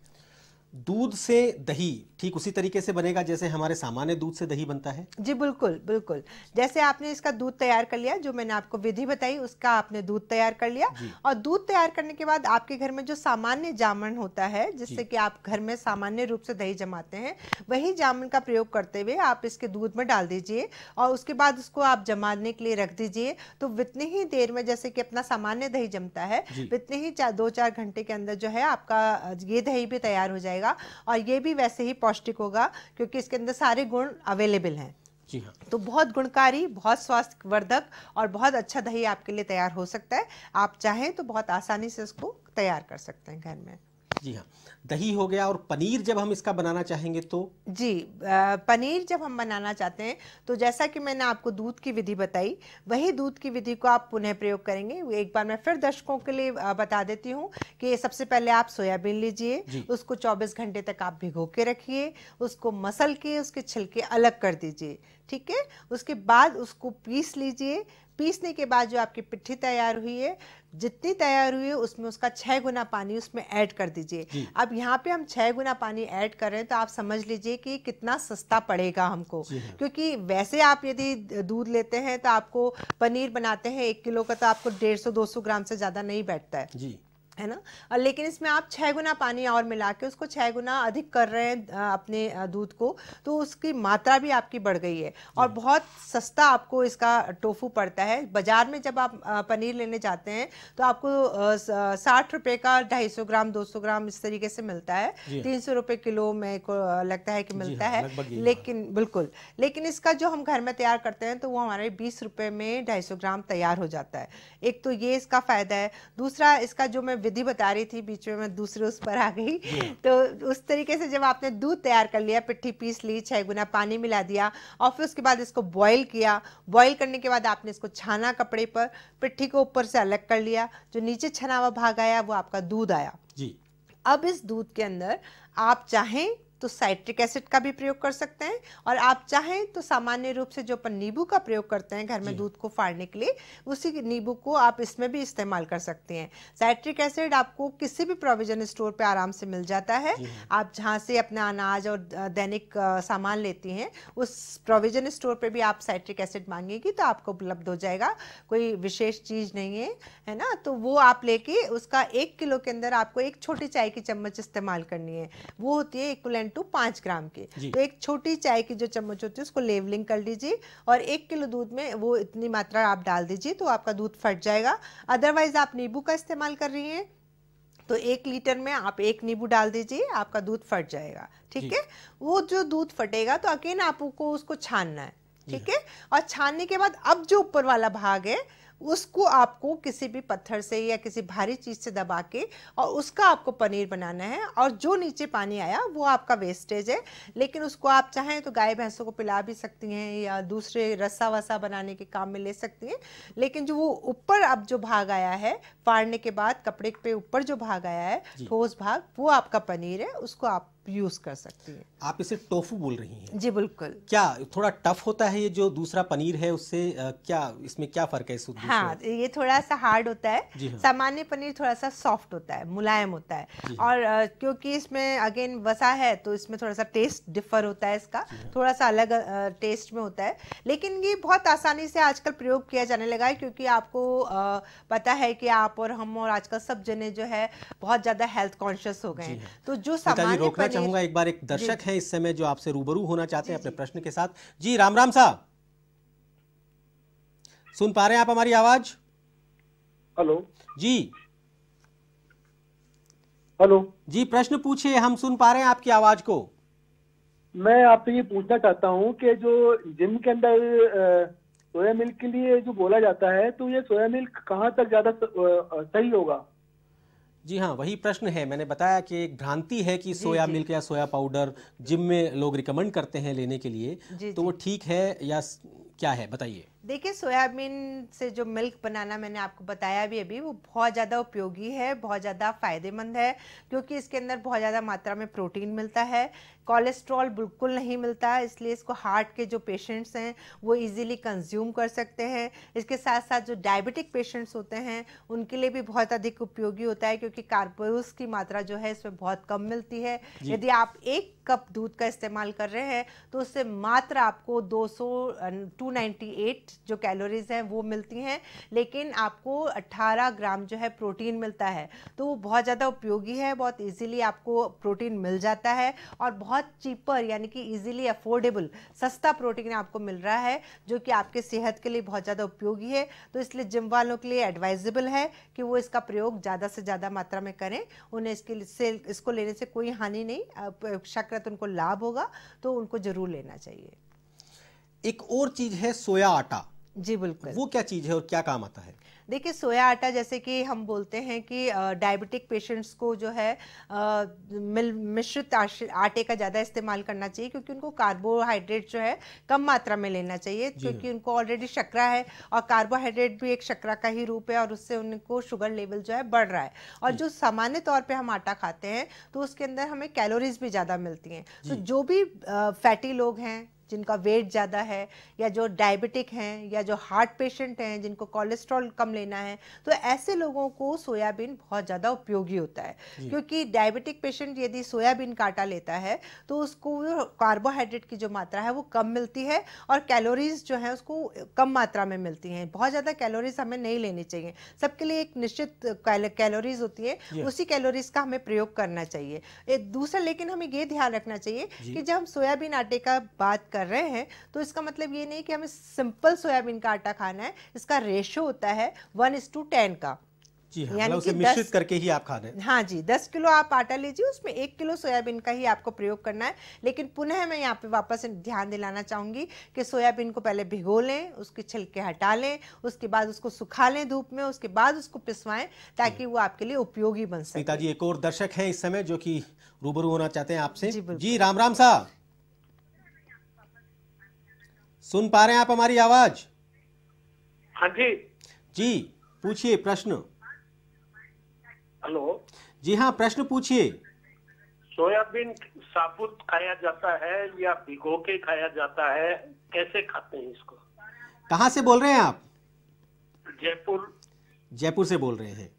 Speaker 1: दूध से दही ठीक उसी तरीके से बनेगा जैसे हमारे सामान्य दूध से दही बनता है
Speaker 2: जी बिल्कुल बिल्कुल जैसे आपने इसका दूध तैयार कर लिया जो मैंने आपको विधि बताई उसका आपने दूध तैयार कर लिया और दूध तैयार करने के बाद आपके घर में जो सामान्य जामन होता है जिससे कि आप घर में सामान्य रूप से दही जमाते हैं वही जामन का प्रयोग करते हुए आप इसके दूध में डाल दीजिए और उसके बाद उसको आप जमाने के लिए रख दीजिए तो इतनी ही देर में जैसे कि अपना सामान्य दही जमता है इतने ही दो चार घंटे के अंदर जो है आपका ये दही भी तैयार हो जाएगा जाएगा और ये भी वैसे ही पौष्टिक होगा क्योंकि इसके अंदर सारे गुण अवेलेबल हैं जी हाँ तो बहुत गुणकारी बहुत स्वास्थ्यवर्धक और बहुत अच्छा दही आपके लिए तैयार हो सकता है आप चाहें तो बहुत आसानी से इसको तैयार कर सकते हैं घर में
Speaker 1: जी हाँ दही हो गया और पनीर जब हम इसका बनाना चाहेंगे तो
Speaker 2: जी पनीर जब हम बनाना चाहते हैं तो जैसा कि मैंने आपको दूध की विधि बताई वही दूध की विधि को आप पुनः प्रयोग करेंगे एक बार मैं फिर दर्शकों के लिए बता देती हूँ कि सबसे पहले आप सोयाबीन लीजिए उसको चौबीस घंटे तक आप भिगो के रखिए उसको मसल के उसके छिलके अलग कर दीजिए ठीक है उसके बाद उसको पीस लीजिए पीसने के बाद जो आपकी पिट्ठी तैयार हुई है जितनी तैयार हुई है उसमें उसका छः गुना पानी उसमें ऐड कर दीजिए अब यहाँ पे हम छः गुना पानी ऐड कर रहे हैं तो आप समझ लीजिए कि कितना सस्ता पड़ेगा हमको हाँ। क्योंकि वैसे आप यदि दूध लेते हैं तो आपको पनीर बनाते हैं एक किलो का तो आपको डेढ़ सौ दो सौ ग्राम से ज़्यादा नहीं बैठता है है ना लेकिन इसमें आप छः गुना पानी और मिला के उसको छः गुना अधिक कर रहे हैं अपने दूध को तो उसकी मात्रा भी आपकी बढ़ गई है और बहुत सस्ता आपको इसका टोफू पड़ता है बाज़ार में जब आप पनीर लेने जाते हैं तो आपको साठ रुपये का ढाई सौ ग्राम दो सौ ग्राम इस तरीके से मिलता है तीन सौ रुपये किलो में को लगता है कि मिलता हाँ, है लेकिन हाँ। बिल्कुल लेकिन इसका जो हम घर में तैयार करते हैं तो वो हमारे बीस रुपये में ढाई सौ ग्राम तैयार हो जाता है एक तो ये इसका फ़ायदा है दूसरा इसका जो मैं विधि बता रही थी बीच में मैं दूसरे उस पर आ गई तो उस तरीके से जब आपने दूध तैयार कर लिया पिट्ठी पीस ली छः गुना पानी मिला दिया और फिर उसके बाद इसको बॉईल किया बॉईल करने के बाद आपने इसको छाना कपड़े पर पिट्ठी को ऊपर से अलग कर लिया जो नीचे छना हुआ भाग आया वो आपका दूध आया जी अब इस दूध के अंदर आप चाहें तो साइट्रिक एसिड का भी प्रयोग कर सकते हैं और आप चाहें तो सामान्य रूप से जो अपन नींबू का प्रयोग करते हैं घर में दूध को फाड़ने के लिए उसी नींबू को आप इसमें भी इस्तेमाल कर सकते हैं साइट्रिक एसिड आपको किसी भी प्रोविजन स्टोर पे आराम से मिल जाता है आप जहाँ से अपना अनाज और दैनिक सामान लेती हैं उस प्रोविजन स्टोर पर भी आप साइट्रिक एसिड मांगेगी तो आपको उपलब्ध हो जाएगा कोई विशेष चीज़ नहीं है है ना तो वो आप लेके उसका एक किलो के अंदर आपको एक छोटी चाय की चम्मच इस्तेमाल करनी है वो होती है टू पाँच ग्राम के तो एक छोटी चाय की जो चम्मच होती है उसको लेवलिंग कर लीजिए और एक किलो दूध में वो इतनी मात्रा आप डाल दीजिए तो आपका दूध फट जाएगा अदरवाइज आप नींबू का इस्तेमाल कर रही हैं तो एक लीटर में आप एक नींबू डाल दीजिए आपका दूध फट जाएगा ठीक है वो जो दूध फटेगा तो अकेला आपको उसको छानना है ठीक है और छानने के बाद अब जो ऊपर वाला भाग है उसको आपको किसी भी पत्थर से या किसी भारी चीज़ से दबा के और उसका आपको पनीर बनाना है और जो नीचे पानी आया वो आपका वेस्टेज है लेकिन उसको आप चाहें तो गाय भैंसों को पिला भी सकती हैं या दूसरे रस्सा वसा बनाने के काम में ले सकती हैं लेकिन जो वो ऊपर अब जो भाग आया है फाड़ने के बाद कपड़े पे ऊपर जो भाग आया है ठोस भाग वो आपका पनीर है उसको आप यूज
Speaker 1: कर सकती हैं आप इसे टोफू बोल रही हैं जी बिल्कुल क्या थोड़ा टफ होता है ये जो दूसरा पनीर है उससे क्या इसमें क्या फर्क है इस हाँ
Speaker 2: ये थोड़ा सा हार्ड होता है हाँ। सामान्य पनीर थोड़ा सा सॉफ्ट होता है मुलायम होता है हाँ। और क्योंकि इसमें अगेन वसा है तो इसमें थोड़ा सा टेस्ट डिफर होता है इसका हाँ। थोड़ा सा अलग टेस्ट में होता है लेकिन ये बहुत आसानी से आजकल प्रयोग किया जाने लगा है क्योंकि आपको पता है कि आप और हम और आजकल सब जने जो है बहुत ज्यादा हेल्थ कॉन्शियस हो गए हाँ। तो जो सामान्य चाहूंगा
Speaker 1: एक बार एक दर्शक है इस समय जो आपसे रूबरू होना चाहते हैं अपने प्रश्न के साथ जी राम राम साहब सुन पा रहे हैं आप हमारी आवाज हेलो जी हेलो जी प्रश्न पूछिए हम सुन पा रहे हैं आपकी आवाज को मैं आपसे ये पूछना चाहता हूँ कि जो जिम के अंदर
Speaker 3: सोया मिल्क के लिए जो बोला जाता है तो ये सोया मिल्क कहाँ तक ज्यादा सही होगा
Speaker 1: जी हाँ वही प्रश्न है मैंने बताया कि एक भ्रांति है कि सोया मिल्क या सोया पाउडर जिम में लोग रिकमेंड करते हैं लेने के लिए तो वो ठीक है या क्या है बताइए
Speaker 2: देखिए सोयाबीन से जो मिल्क बनाना मैंने आपको बताया भी अभी वो बहुत ज़्यादा उपयोगी है बहुत ज़्यादा फ़ायदेमंद है क्योंकि इसके अंदर बहुत ज़्यादा मात्रा में प्रोटीन मिलता है कोलेस्ट्रॉल बिल्कुल नहीं मिलता है इसलिए इसको हार्ट के जो पेशेंट्स हैं वो इजीली कंज्यूम कर सकते हैं इसके साथ साथ जो डायबिटिक पेशेंट्स होते हैं उनके लिए भी बहुत अधिक उपयोगी होता है क्योंकि कार्बोस की मात्रा जो है इसमें बहुत कम मिलती है यदि आप एक कप दूध का इस्तेमाल कर रहे हैं तो उससे मात्र आपको दो सौ टू नाइन्टी एट जो कैलोरीज हैं वो मिलती हैं लेकिन आपको 18 ग्राम जो है प्रोटीन मिलता है तो वो बहुत ज़्यादा उपयोगी है बहुत इजीली आपको प्रोटीन मिल जाता है और बहुत चीपर यानी कि इजीली अफोर्डेबल सस्ता प्रोटीन आपको मिल रहा है जो कि आपके सेहत के लिए बहुत ज़्यादा उपयोगी है तो इसलिए जिम वालों के लिए एडवाइजेबल है कि वो इसका प्रयोग ज़्यादा से ज़्यादा मात्रा में करें उन्हें इसके से इसको लेने से कोई हानि नहीं शक्रत तो उनको लाभ होगा तो उनको ज़रूर लेना चाहिए
Speaker 1: एक और चीज है सोया आटा जी बिल्कुल वो क्या चीज है और क्या काम आता है
Speaker 2: देखिए सोया आटा जैसे कि हम बोलते हैं कि डायबिटिक पेशेंट्स को जो है मिल मिश्रित आटे का ज़्यादा इस्तेमाल करना चाहिए क्योंकि उनको कार्बोहाइड्रेट जो है कम मात्रा में लेना चाहिए क्योंकि उनको ऑलरेडी शक्रा है और कार्बोहाइड्रेट भी एक शक्रा का ही रूप है और उससे उनको शुगर लेवल जो है बढ़ रहा है और जो सामान्य तौर पर हम आटा खाते हैं तो उसके अंदर हमें कैलोरीज भी ज़्यादा मिलती हैं तो जो भी फैटी लोग हैं जिनका वेट ज़्यादा है या जो डायबिटिक हैं या जो हार्ट पेशेंट हैं जिनको कोलेस्ट्रॉल कम लेना है तो ऐसे लोगों को सोयाबीन बहुत ज़्यादा उपयोगी होता है क्योंकि डायबिटिक पेशेंट यदि सोयाबीन का आटा लेता है तो उसको कार्बोहाइड्रेट की जो मात्रा है वो कम मिलती है और कैलोरीज जो है उसको कम मात्रा में मिलती हैं बहुत ज़्यादा कैलोरीज हमें नहीं लेनी चाहिए सबके लिए एक निश्चित कैलोरीज होती है उसी कैलोरीज का हमें प्रयोग करना चाहिए दूसरा लेकिन हमें ये ध्यान रखना चाहिए कि जब हम सोयाबीन आटे का बात कर रहे हैं तो इसका मतलब ये नहीं कि हमें सिंपल सोयाबीन का आटा खाना है इसका रेशो होता है वन इज टू टेन का
Speaker 1: जी हाँ, मतलब उसे मिश्रित करके ही आप खा रहे हैं
Speaker 2: हाँ जी दस किलो आप आटा लीजिए उसमें एक किलो सोयाबीन का ही आपको प्रयोग करना है लेकिन पुनः मैं यहाँ पे वापस ध्यान दिलाना चाहूंगी कि सोयाबीन को पहले भिगो लें उसके छिलके हटा लें उसके बाद उसको सुखा लें धूप में उसके बाद उसको पिसवाएं ताकि वो आपके लिए उपयोगी बन सके
Speaker 1: जी एक और दर्शक है इस समय जो की रूबरू होना चाहते हैं आपसे जी राम राम साहब सुन पा रहे हैं आप हमारी आवाज हाँ जी जी पूछिए प्रश्न हेलो जी हाँ प्रश्न पूछिए
Speaker 3: सोयाबीन साबुत खाया जाता है या भिगो के खाया जाता है कैसे खाते हैं इसको
Speaker 1: कहाँ से बोल रहे हैं आप जयपुर जयपुर से बोल रहे हैं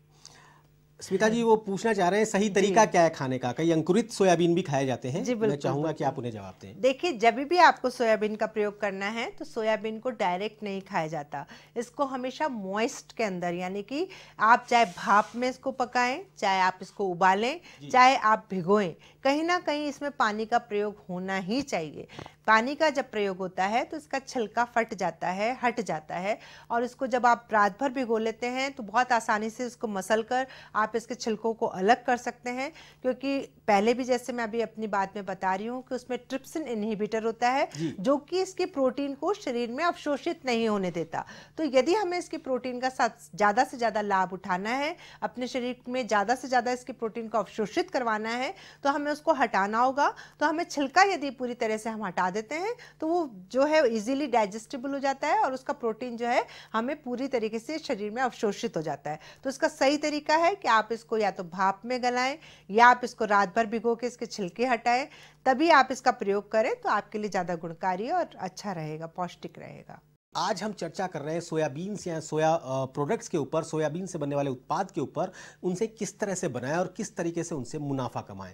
Speaker 1: स्मिता जी वो पूछना चाह रहे हैं सही तरीका क्या है खाने का कई अंकुरित सोयाबीन भी खाए जाते हैं जी मैं चाहूंगा कि आप उन्हें जवाब दें
Speaker 2: देखिए जब भी आपको सोयाबीन का प्रयोग करना है तो सोयाबीन को डायरेक्ट नहीं खाया जाता इसको हमेशा मॉइस्ट के अंदर यानी कि आप चाहे भाप में इसको पकाएं चाहे आप इसको उबालें चाहे आप भिगोएं कहीं ना कहीं इसमें पानी का प्रयोग होना ही चाहिए पानी का जब प्रयोग होता है तो इसका छिलका फट जाता है हट जाता है और इसको जब आप रात भर भिगो लेते हैं तो बहुत आसानी से इसको मसल कर आप इसके छिलकों को अलग कर सकते हैं क्योंकि पहले भी जैसे मैं अभी अपनी बात में बता रही हूँ कि उसमें ट्रिप्सिन इनहिबिटर होता है जो कि इसके प्रोटीन को शरीर में अवशोषित नहीं होने देता तो यदि हमें इसके प्रोटीन का ज़्यादा से ज़्यादा लाभ उठाना है अपने शरीर में ज़्यादा से ज़्यादा इसके प्रोटीन को अवशोषित करवाना है तो हमें उसको हटाना होगा तो हमें छिलका यदि पूरी तरह से हम हटा देते हैं तो वो जो है इजीली डाइजेस्टेबल हो जाता है और उसका प्रोटीन जो है हमें पूरी तरीके से शरीर में अवशोषित हो जाता है तो इसका सही तरीका है कि आप इसको या तो भाप में गलाएं या आप इसको रात भर भिगो के इसके छिलके हटाएं तभी आप इसका प्रयोग करें तो आपके लिए ज़्यादा गुणकारी और अच्छा रहेगा पौष्टिक रहेगा
Speaker 1: आज हम चर्चा कर रहे हैं सोयाबीन से या सोया प्रोडक्ट्स के ऊपर सोयाबीन से बनने वाले उत्पाद के ऊपर उनसे किस तरह से बनाएं और किस तरीके से उनसे मुनाफा कमाएं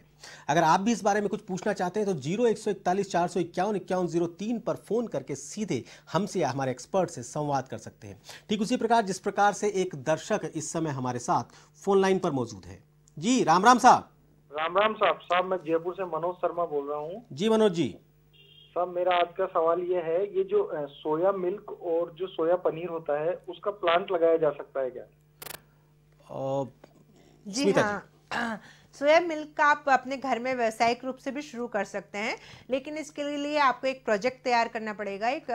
Speaker 1: अगर आप भी इस बारे में कुछ पूछना चाहते हैं तो जीरो एक सौ इकतालीस चार सौ इक्यावन इक्यावन जीरो तीन पर फोन करके सीधे हमसे या हमारे एक्सपर्ट से संवाद कर सकते हैं ठीक उसी प्रकार जिस प्रकार से एक दर्शक इस समय हमारे साथ फोन लाइन पर मौजूद है जी राम राम साहब
Speaker 3: राम राम साहब साहब मैं जयपुर से मनोज शर्मा बोल रहा हूँ जी मनोज जी सर मेरा आज का सवाल ये है ये जो सोया मिल्क और जो सोया पनीर होता है उसका प्लांट लगाया जा सकता है क्या
Speaker 1: जी
Speaker 2: हाँ सोया मिल्क का आप अपने घर में व्यावसायिक रूप से भी शुरू कर सकते हैं लेकिन इसके लिए आपको एक प्रोजेक्ट तैयार करना पड़ेगा एक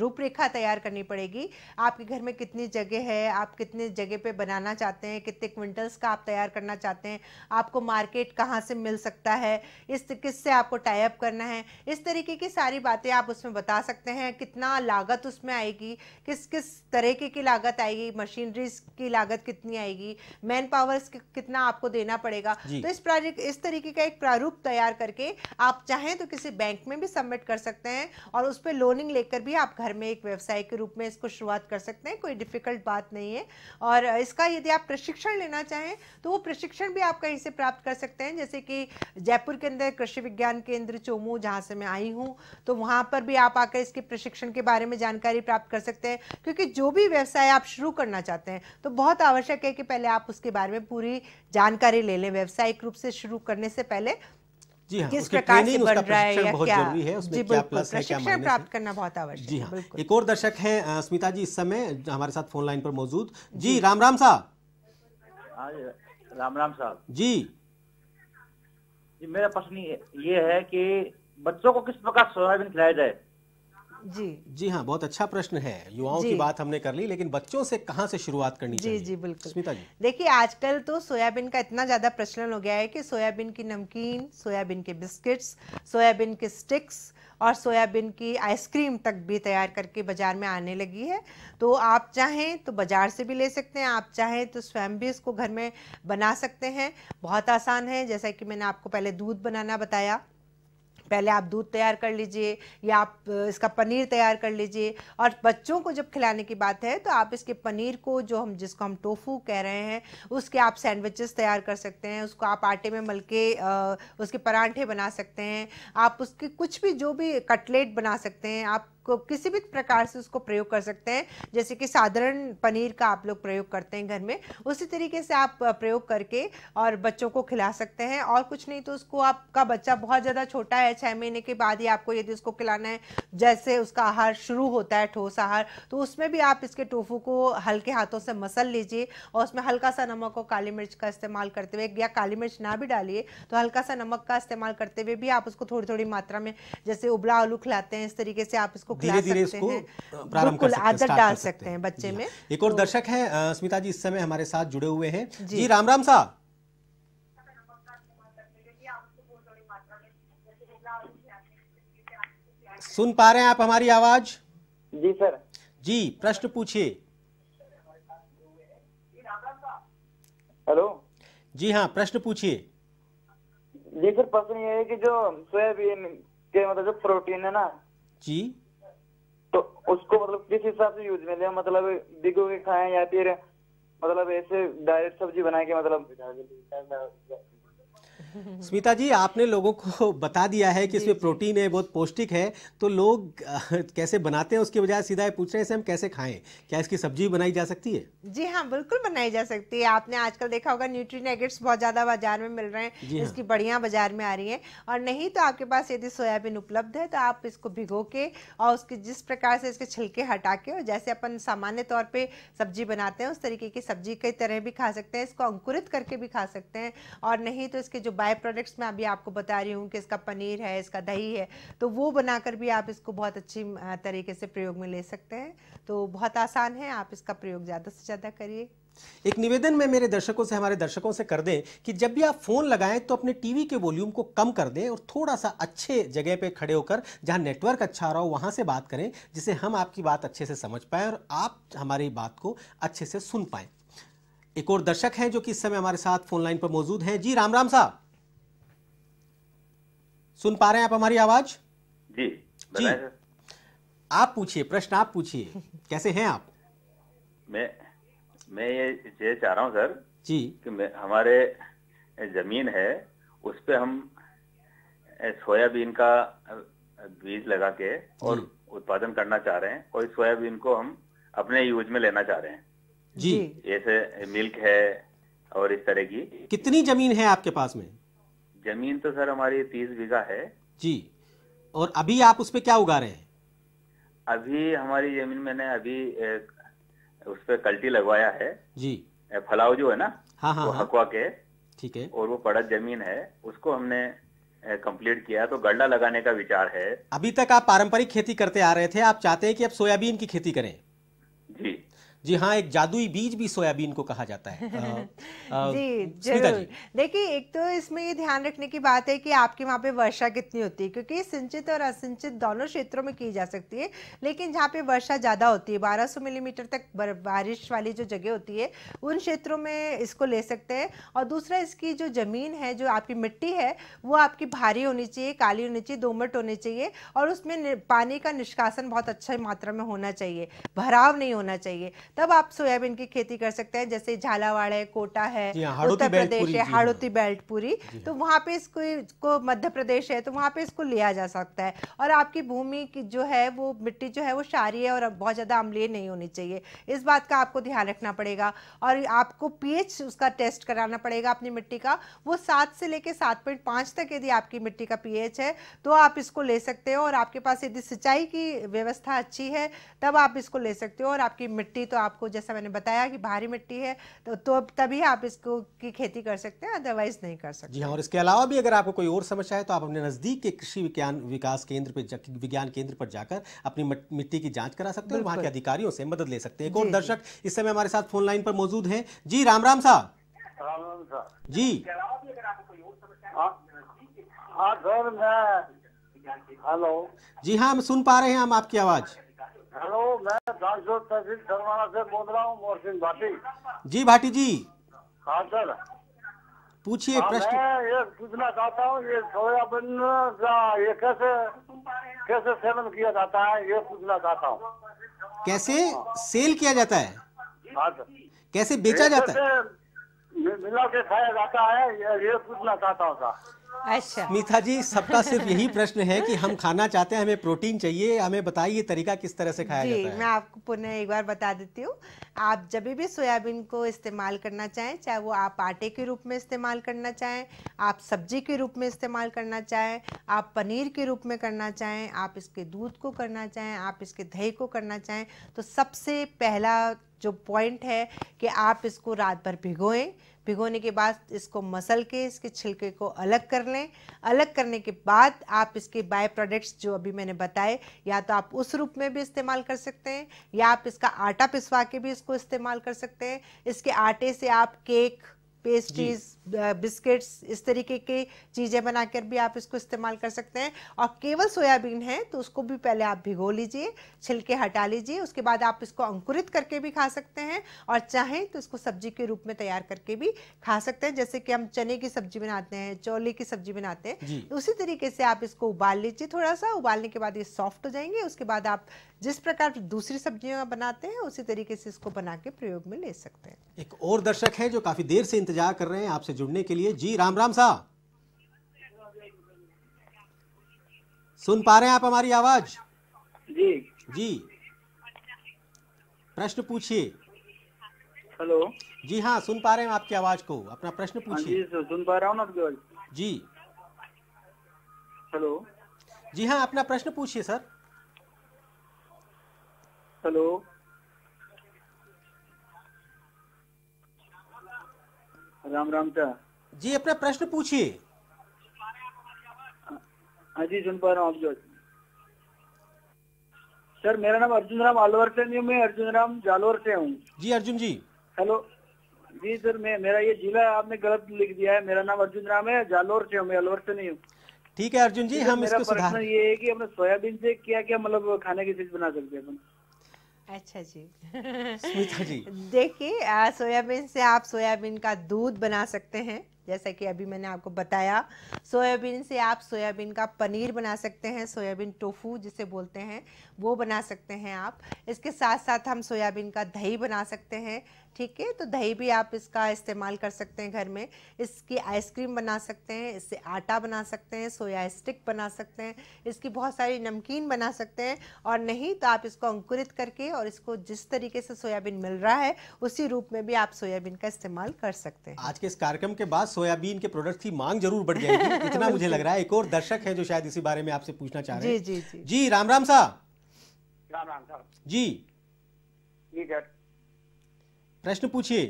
Speaker 2: रूपरेखा तैयार करनी पड़ेगी आपके घर में कितनी जगह है आप कितने जगह पे बनाना चाहते हैं कितने क्विंटल्स का आप तैयार करना चाहते हैं आपको मार्केट कहाँ से मिल सकता है इस किससे आपको टाइप करना है इस तरीके की सारी बातें आप उसमें बता सकते हैं कितना लागत उसमें आएगी किस किस तरीके की लागत आएगी मशीनरीज की लागत कितनी आएगी मैन पावर्स कितना आपको देना पड़ेगा पड़ेगा तो इस प्रोजेक्ट इस तरीके का एक प्रारूप तैयार करके आप चाहें तो किसी बैंक में भी सबमिट कर सकते हैं और उस पर लोनिंग लेकर भी आप घर में एक व्यवसाय के रूप में इसको शुरुआत कर सकते हैं कोई डिफिकल्ट बात नहीं है और इसका यदि आप प्रशिक्षण लेना चाहें तो वो प्रशिक्षण भी आप कहीं से प्राप्त कर सकते हैं जैसे कि जयपुर के अंदर कृषि विज्ञान केंद्र चोमू जहाँ से मैं आई हूँ तो वहाँ पर भी आप आकर इसके प्रशिक्षण के बारे में जानकारी प्राप्त कर सकते हैं क्योंकि जो भी व्यवसाय आप शुरू करना चाहते हैं तो बहुत आवश्यक है कि पहले आप उसके बारे में पूरी जानकारी ले लें उन्हें व्यवसायिक रूप से शुरू करने से पहले
Speaker 1: जी हाँ, किस प्रकार से रहा है या बहुत क्या, जरूरी है उसमें क्या प्लस है क्या माइनस प्राप्त
Speaker 2: करना बहुत आवश्यक जी हाँ
Speaker 1: एक और दर्शक हैं स्मिता जी इस समय हमारे साथ फोन लाइन पर मौजूद जी राम राम साहब
Speaker 3: हाँ, राम राम साहब जी जी मेरा प्रश्न ये है कि बच्चों को किस प्रकार सोयाबीन खिलाया जाए
Speaker 1: जी जी हाँ बहुत अच्छा प्रश्न है युवाओं की बात हमने कर ली लेकिन बच्चों से कहाँ से शुरुआत करनी जी चाहिए? जी बिल्कुल स्मिता जी
Speaker 3: देखिए
Speaker 2: आजकल तो सोयाबीन का इतना ज्यादा प्रचलन हो गया है कि सोयाबीन की नमकीन सोयाबीन के बिस्किट्स सोयाबीन के स्टिक्स और सोयाबीन की आइसक्रीम तक भी तैयार करके बाज़ार में आने लगी है तो आप चाहें तो बाज़ार से भी ले सकते हैं आप चाहें तो स्वयं भी इसको घर में बना सकते हैं बहुत आसान है जैसा कि मैंने आपको पहले दूध बनाना बताया पहले आप दूध तैयार कर लीजिए या आप इसका पनीर तैयार कर लीजिए और बच्चों को जब खिलाने की बात है तो आप इसके पनीर को जो हम जिसको हम टोफू कह रहे हैं उसके आप सैंडविचेस तैयार कर सकते हैं उसको आप आटे में मल के उसके परांठे बना सकते हैं आप उसके कुछ भी जो भी कटलेट बना सकते हैं आप को किसी भी प्रकार से उसको प्रयोग कर सकते हैं जैसे कि साधारण पनीर का आप लोग प्रयोग करते हैं घर में उसी तरीके से आप प्रयोग करके और बच्चों को खिला सकते हैं और कुछ नहीं तो उसको आपका बच्चा बहुत ज़्यादा छोटा है छः महीने के बाद ही आपको यदि उसको खिलाना है जैसे उसका आहार शुरू होता है ठोस आहार तो उसमें भी आप इसके टोफू को हल्के हाथों से मसल लीजिए और उसमें हल्का सा नमक और काली मिर्च का इस्तेमाल करते हुए या काली मिर्च ना भी डालिए तो हल्का सा नमक का इस्तेमाल करते हुए भी आप उसको थोड़ी थोड़ी मात्रा में जैसे उबला आलू खिलाते हैं इस तरीके से आप इसको इसको धीरे धीरे इसको
Speaker 1: प्रारंभ कर आदत डाल
Speaker 2: सकते हैं बच्चे में हाँ।
Speaker 1: एक और तो- दर्शक है स्मिता जी इस समय हमारे साथ जुड़े हुए हैं जी राम राम साहब सुन पा रहे हैं आप हमारी आवाज जी सर जी प्रश्न पूछिए हेलो जी हाँ प्रश्न पूछिए
Speaker 3: जी सर प्रश्न ये है कि जो सोयाबीन के मतलब जो प्रोटीन है ना जी तो उसको मतलब किस हिसाब से यूज में लिया मतलब भिगो के खाए या फिर मतलब ऐसे डायरेक्ट सब्जी बना के मतलब
Speaker 1: स्मिता जी आपने लोगों को बता दिया है कि इसमें प्रोटीन है बहुत पौष्टिक है तो लोग कैसे बनाते हैं उसके बजाय सीधा पूछ रहे हैं हम कैसे खाएं क्या इसकी सब्जी बनाई जा सकती है
Speaker 2: जी हाँ बिल्कुल बनाई जा सकती है आपने आजकल देखा होगा न्यूट्री नेगेट्स बहुत ज़्यादा बाजार में मिल रहे हैं हाँ। इसकी बढ़िया बाजार में आ रही है और नहीं तो आपके पास यदि सोयाबीन उपलब्ध है तो आप इसको भिगो के और उसके जिस प्रकार से इसके छिलके हटा के और जैसे अपन सामान्य तौर पर सब्जी बनाते हैं उस तरीके की सब्जी कई तरह भी खा सकते हैं इसको अंकुरित करके भी खा सकते हैं और नहीं तो इसके जो बाय प्रोडक्ट्स में अभी आपको बता रही हूँ कि इसका पनीर है इसका दही है तो वो बनाकर भी आप इसको बहुत अच्छी तरीके से प्रयोग में ले सकते हैं तो बहुत आसान है आप इसका प्रयोग ज़्यादा से ज़्यादा करिए
Speaker 1: एक निवेदन मैं मेरे दर्शकों से हमारे दर्शकों से कर दें कि जब भी आप फोन लगाएं तो अपने टीवी के वॉल्यूम को कम कर दें और थोड़ा सा अच्छे जगह पे खड़े होकर जहां नेटवर्क अच्छा आ रहा हो वहां से बात करें जिसे हम आपकी बात अच्छे से समझ पाए और आप हमारी बात को अच्छे से सुन पाए एक और दर्शक हैं जो कि इस समय हमारे साथ फोन लाइन पर मौजूद हैं जी राम राम साहब सुन पा रहे हैं आप हमारी आवाज
Speaker 3: जी जी
Speaker 1: आप पूछिए प्रश्न आप पूछिए कैसे हैं आप
Speaker 3: मैं मैं ये ये चाह रहा हूँ सर जी कि मैं हमारे जमीन है उस पर हम सोयाबीन का बीज लगा के और उत्पादन करना चाह रहे हैं और इस सोयाबीन को हम अपने यूज में लेना चाह रहे हैं जी जैसे मिल्क है और इस तरह की
Speaker 1: कितनी जमीन है आपके पास में
Speaker 3: जमीन तो सर हमारी तीस बीघा
Speaker 1: है जी और अभी आप पर क्या उगा रहे हैं
Speaker 3: अभी हमारी जमीन मैंने अभी उस पर कल्टी लगवाया है जी फलाव जो है ना हाँ हाँ, हाँ के ठीक है और वो पड़त जमीन है उसको हमने कंप्लीट किया तो गड्ढा लगाने का विचार है
Speaker 1: अभी तक आप पारंपरिक खेती करते आ रहे थे आप चाहते हैं कि आप सोयाबीन की खेती करें जी जी हाँ एक जादुई बीज भी सोयाबीन को कहा जाता है आ, आ, जी जरूर
Speaker 2: देखिए एक तो इसमें ये ध्यान रखने की बात है कि आपके वहाँ पे वर्षा कितनी होती है क्योंकि सिंचित और असिंचित दोनों क्षेत्रों में की जा सकती है लेकिन जहाँ पे वर्षा ज़्यादा होती है 1200 मिलीमीटर तक बारिश वाली जो जगह होती है उन क्षेत्रों में इसको ले सकते हैं और दूसरा इसकी जो ज़मीन है जो आपकी मिट्टी है वो आपकी भारी होनी चाहिए काली होनी चाहिए दोमट होनी चाहिए और उसमें पानी का निष्कासन बहुत अच्छा मात्रा में होना चाहिए भराव नहीं होना चाहिए तब आप सोयाबीन की खेती कर सकते हैं जैसे झालावाड़ है कोटा है हाँ, उत्तर प्रदेश है हाड़ोती हाँ। बेल्टपुरी हाँ। तो वहाँ पे इसको को मध्य प्रदेश है तो वहाँ पे इसको लिया जा सकता है और आपकी भूमि की जो है वो मिट्टी जो है वो शारी है और बहुत ज़्यादा अम्लीय नहीं होनी चाहिए इस बात का आपको ध्यान रखना पड़ेगा और आपको पीएच उसका टेस्ट कराना पड़ेगा अपनी मिट्टी का वो सात से लेकर सात पॉइंट पाँच तक यदि आपकी मिट्टी का पीएच है तो आप इसको ले सकते हो और आपके पास यदि सिंचाई की व्यवस्था अच्छी है तब आप इसको ले सकते हो और आपकी मिट्टी तो आपको जैसा मैंने बताया कि भारी मिट्टी है तो, तो तभी आप इसको की खेती कर सकते हैं अदरवाइज नहीं कर सकते जी हाँ
Speaker 1: और इसके अलावा भी अगर आपको कोई और समस्या है तो आप अपने नज़दीक के कृषि विज्ञान विकास केंद्र पर विज्ञान केंद्र पर जाकर अपनी मिट्टी की जाँच करा सकते हैं वहाँ के अधिकारियों से मदद ले सकते हैं एक और दर्शक इस समय हमारे साथ फोन लाइन पर मौजूद है जी राम राम साहब
Speaker 3: जी तो हाँ सर मैं हेलो
Speaker 1: जी हाँ हम सुन पा रहे हैं हम आपकी आवाज़
Speaker 3: हेलो मैं दासजोत तहसील सरवाना से बोल रहा हूँ मोहसिन भाटी जी भाटी जी हाँ सर
Speaker 1: पूछिए हाँ, प्रश्न
Speaker 3: मैं ये पूछना चाहता हूँ ये सोयाबीन ये कैसे कैसे सेवन किया जाता है ये पूछना चाहता हूँ
Speaker 1: कैसे सेल किया जाता है हाँ सर कैसे बेचा जाता
Speaker 3: है मिला के खाया जाता है ये पूछना चाहता हूँ सर अच्छा
Speaker 2: मीठा
Speaker 1: जी सबका सिर्फ यही प्रश्न है कि हम खाना चाहते हैं हमें प्रोटीन चाहिए हमें बताइए तरीका किस तरह से खाया जी, जाता है मैं
Speaker 2: आपको पुनः एक बार बता देती हूँ आप जब भी सोयाबीन को इस्तेमाल करना चाहें चाहे वो आप आटे के रूप में इस्तेमाल करना चाहें आप सब्जी के रूप में इस्तेमाल करना चाहें आप पनीर के रूप में करना चाहें आप इसके दूध को करना चाहें आप इसके दही को करना चाहें तो सबसे पहला जो पॉइंट है कि आप इसको रात भर भिगोएं भिगोने के बाद इसको मसल के इसके छिलके को अलग कर लें अलग करने के बाद आप इसके बाय प्रोडक्ट्स जो अभी मैंने बताए या तो आप उस रूप में भी इस्तेमाल कर सकते हैं या आप इसका आटा पिसवा के भी इसको इस्तेमाल कर सकते हैं इसके आटे से आप केक पेस्ट्रीज बिस्किट्स इस तरीके की चीज़ें बनाकर भी आप इसको इस्तेमाल कर सकते हैं और केवल सोयाबीन है तो उसको भी पहले आप भिगो लीजिए छिलके हटा लीजिए उसके बाद आप इसको अंकुरित करके भी खा सकते हैं और चाहें तो इसको सब्जी के रूप में तैयार करके भी खा सकते हैं जैसे कि हम चने की सब्जी बनाते हैं चौले की सब्जी बनाते हैं उसी तरीके से आप इसको उबाल लीजिए थोड़ा सा उबालने के बाद ये सॉफ्ट हो जाएंगे उसके बाद आप जिस प्रकार दूसरी सब्जियां बनाते हैं उसी तरीके से इसको बना के प्रयोग में ले सकते हैं
Speaker 1: एक और दर्शक है जो काफी देर से इंतजार कर रहे हैं आपसे जुड़ने के लिए जी राम राम साहब सुन पा रहे हैं आप हमारी आवाज जी जी प्रश्न पूछिए हेलो जी हाँ सुन पा रहे हैं आपकी आवाज को अपना प्रश्न हाँ पूछिए
Speaker 3: सुन पा रहा हूँ आपकी आवाज जी हेलो
Speaker 1: जी हाँ अपना प्रश्न पूछिए सर हेलो राम राम चा जी अपना प्रश्न पूछिए
Speaker 3: हाँ जी सुन पा रहा हूँ आप जो सर मेरा नाम अर्जुन राम अलवर से नहीं मैं अर्जुन राम जालोर से हूँ जी अर्जुन जी हेलो जी सर मैं मेरा ये जिला आपने गलत लिख दिया है मेरा नाम अर्जुन राम है जालोर से हूँ मैं अलवर से नहीं हूँ ठीक है अर्जुन जी हम इसको सुधार ये है कि हमने सोयाबीन से क्या क्या मतलब खाने की चीज बना सकते हैं
Speaker 2: अच्छा जी स्मिता जी देखिए सोयाबीन से आप सोयाबीन का दूध बना सकते हैं जैसा कि अभी मैंने आपको बताया सोयाबीन से आप सोयाबीन का पनीर बना सकते हैं सोयाबीन टोफू जिसे बोलते हैं वो बना सकते हैं आप इसके साथ साथ हम सोयाबीन का दही बना सकते हैं ठीक है तो दही भी आप इसका इस्तेमाल कर सकते हैं घर में इसकी आइसक्रीम बना सकते हैं इससे आटा बना सकते हैं सोया स्टिक बना सकते हैं इसकी बहुत सारी नमकीन बना सकते हैं और नहीं तो आप इसको अंकुरित करके और इसको जिस तरीके से सोयाबीन मिल रहा है उसी रूप में भी आप सोयाबीन का इस्तेमाल कर सकते
Speaker 1: हैं आज के इस कार्यक्रम के बाद सोयाबीन के प्रोडक्ट की मांग जरूर बढ़ जाएगी इतना मुझे लग रहा है एक और दर्शक है जो शायद इसी बारे में आपसे पूछना चाह रहे हैं जी जी जी राम राम साहब राम राम साहब जी जी सर प्रश्न पूछिए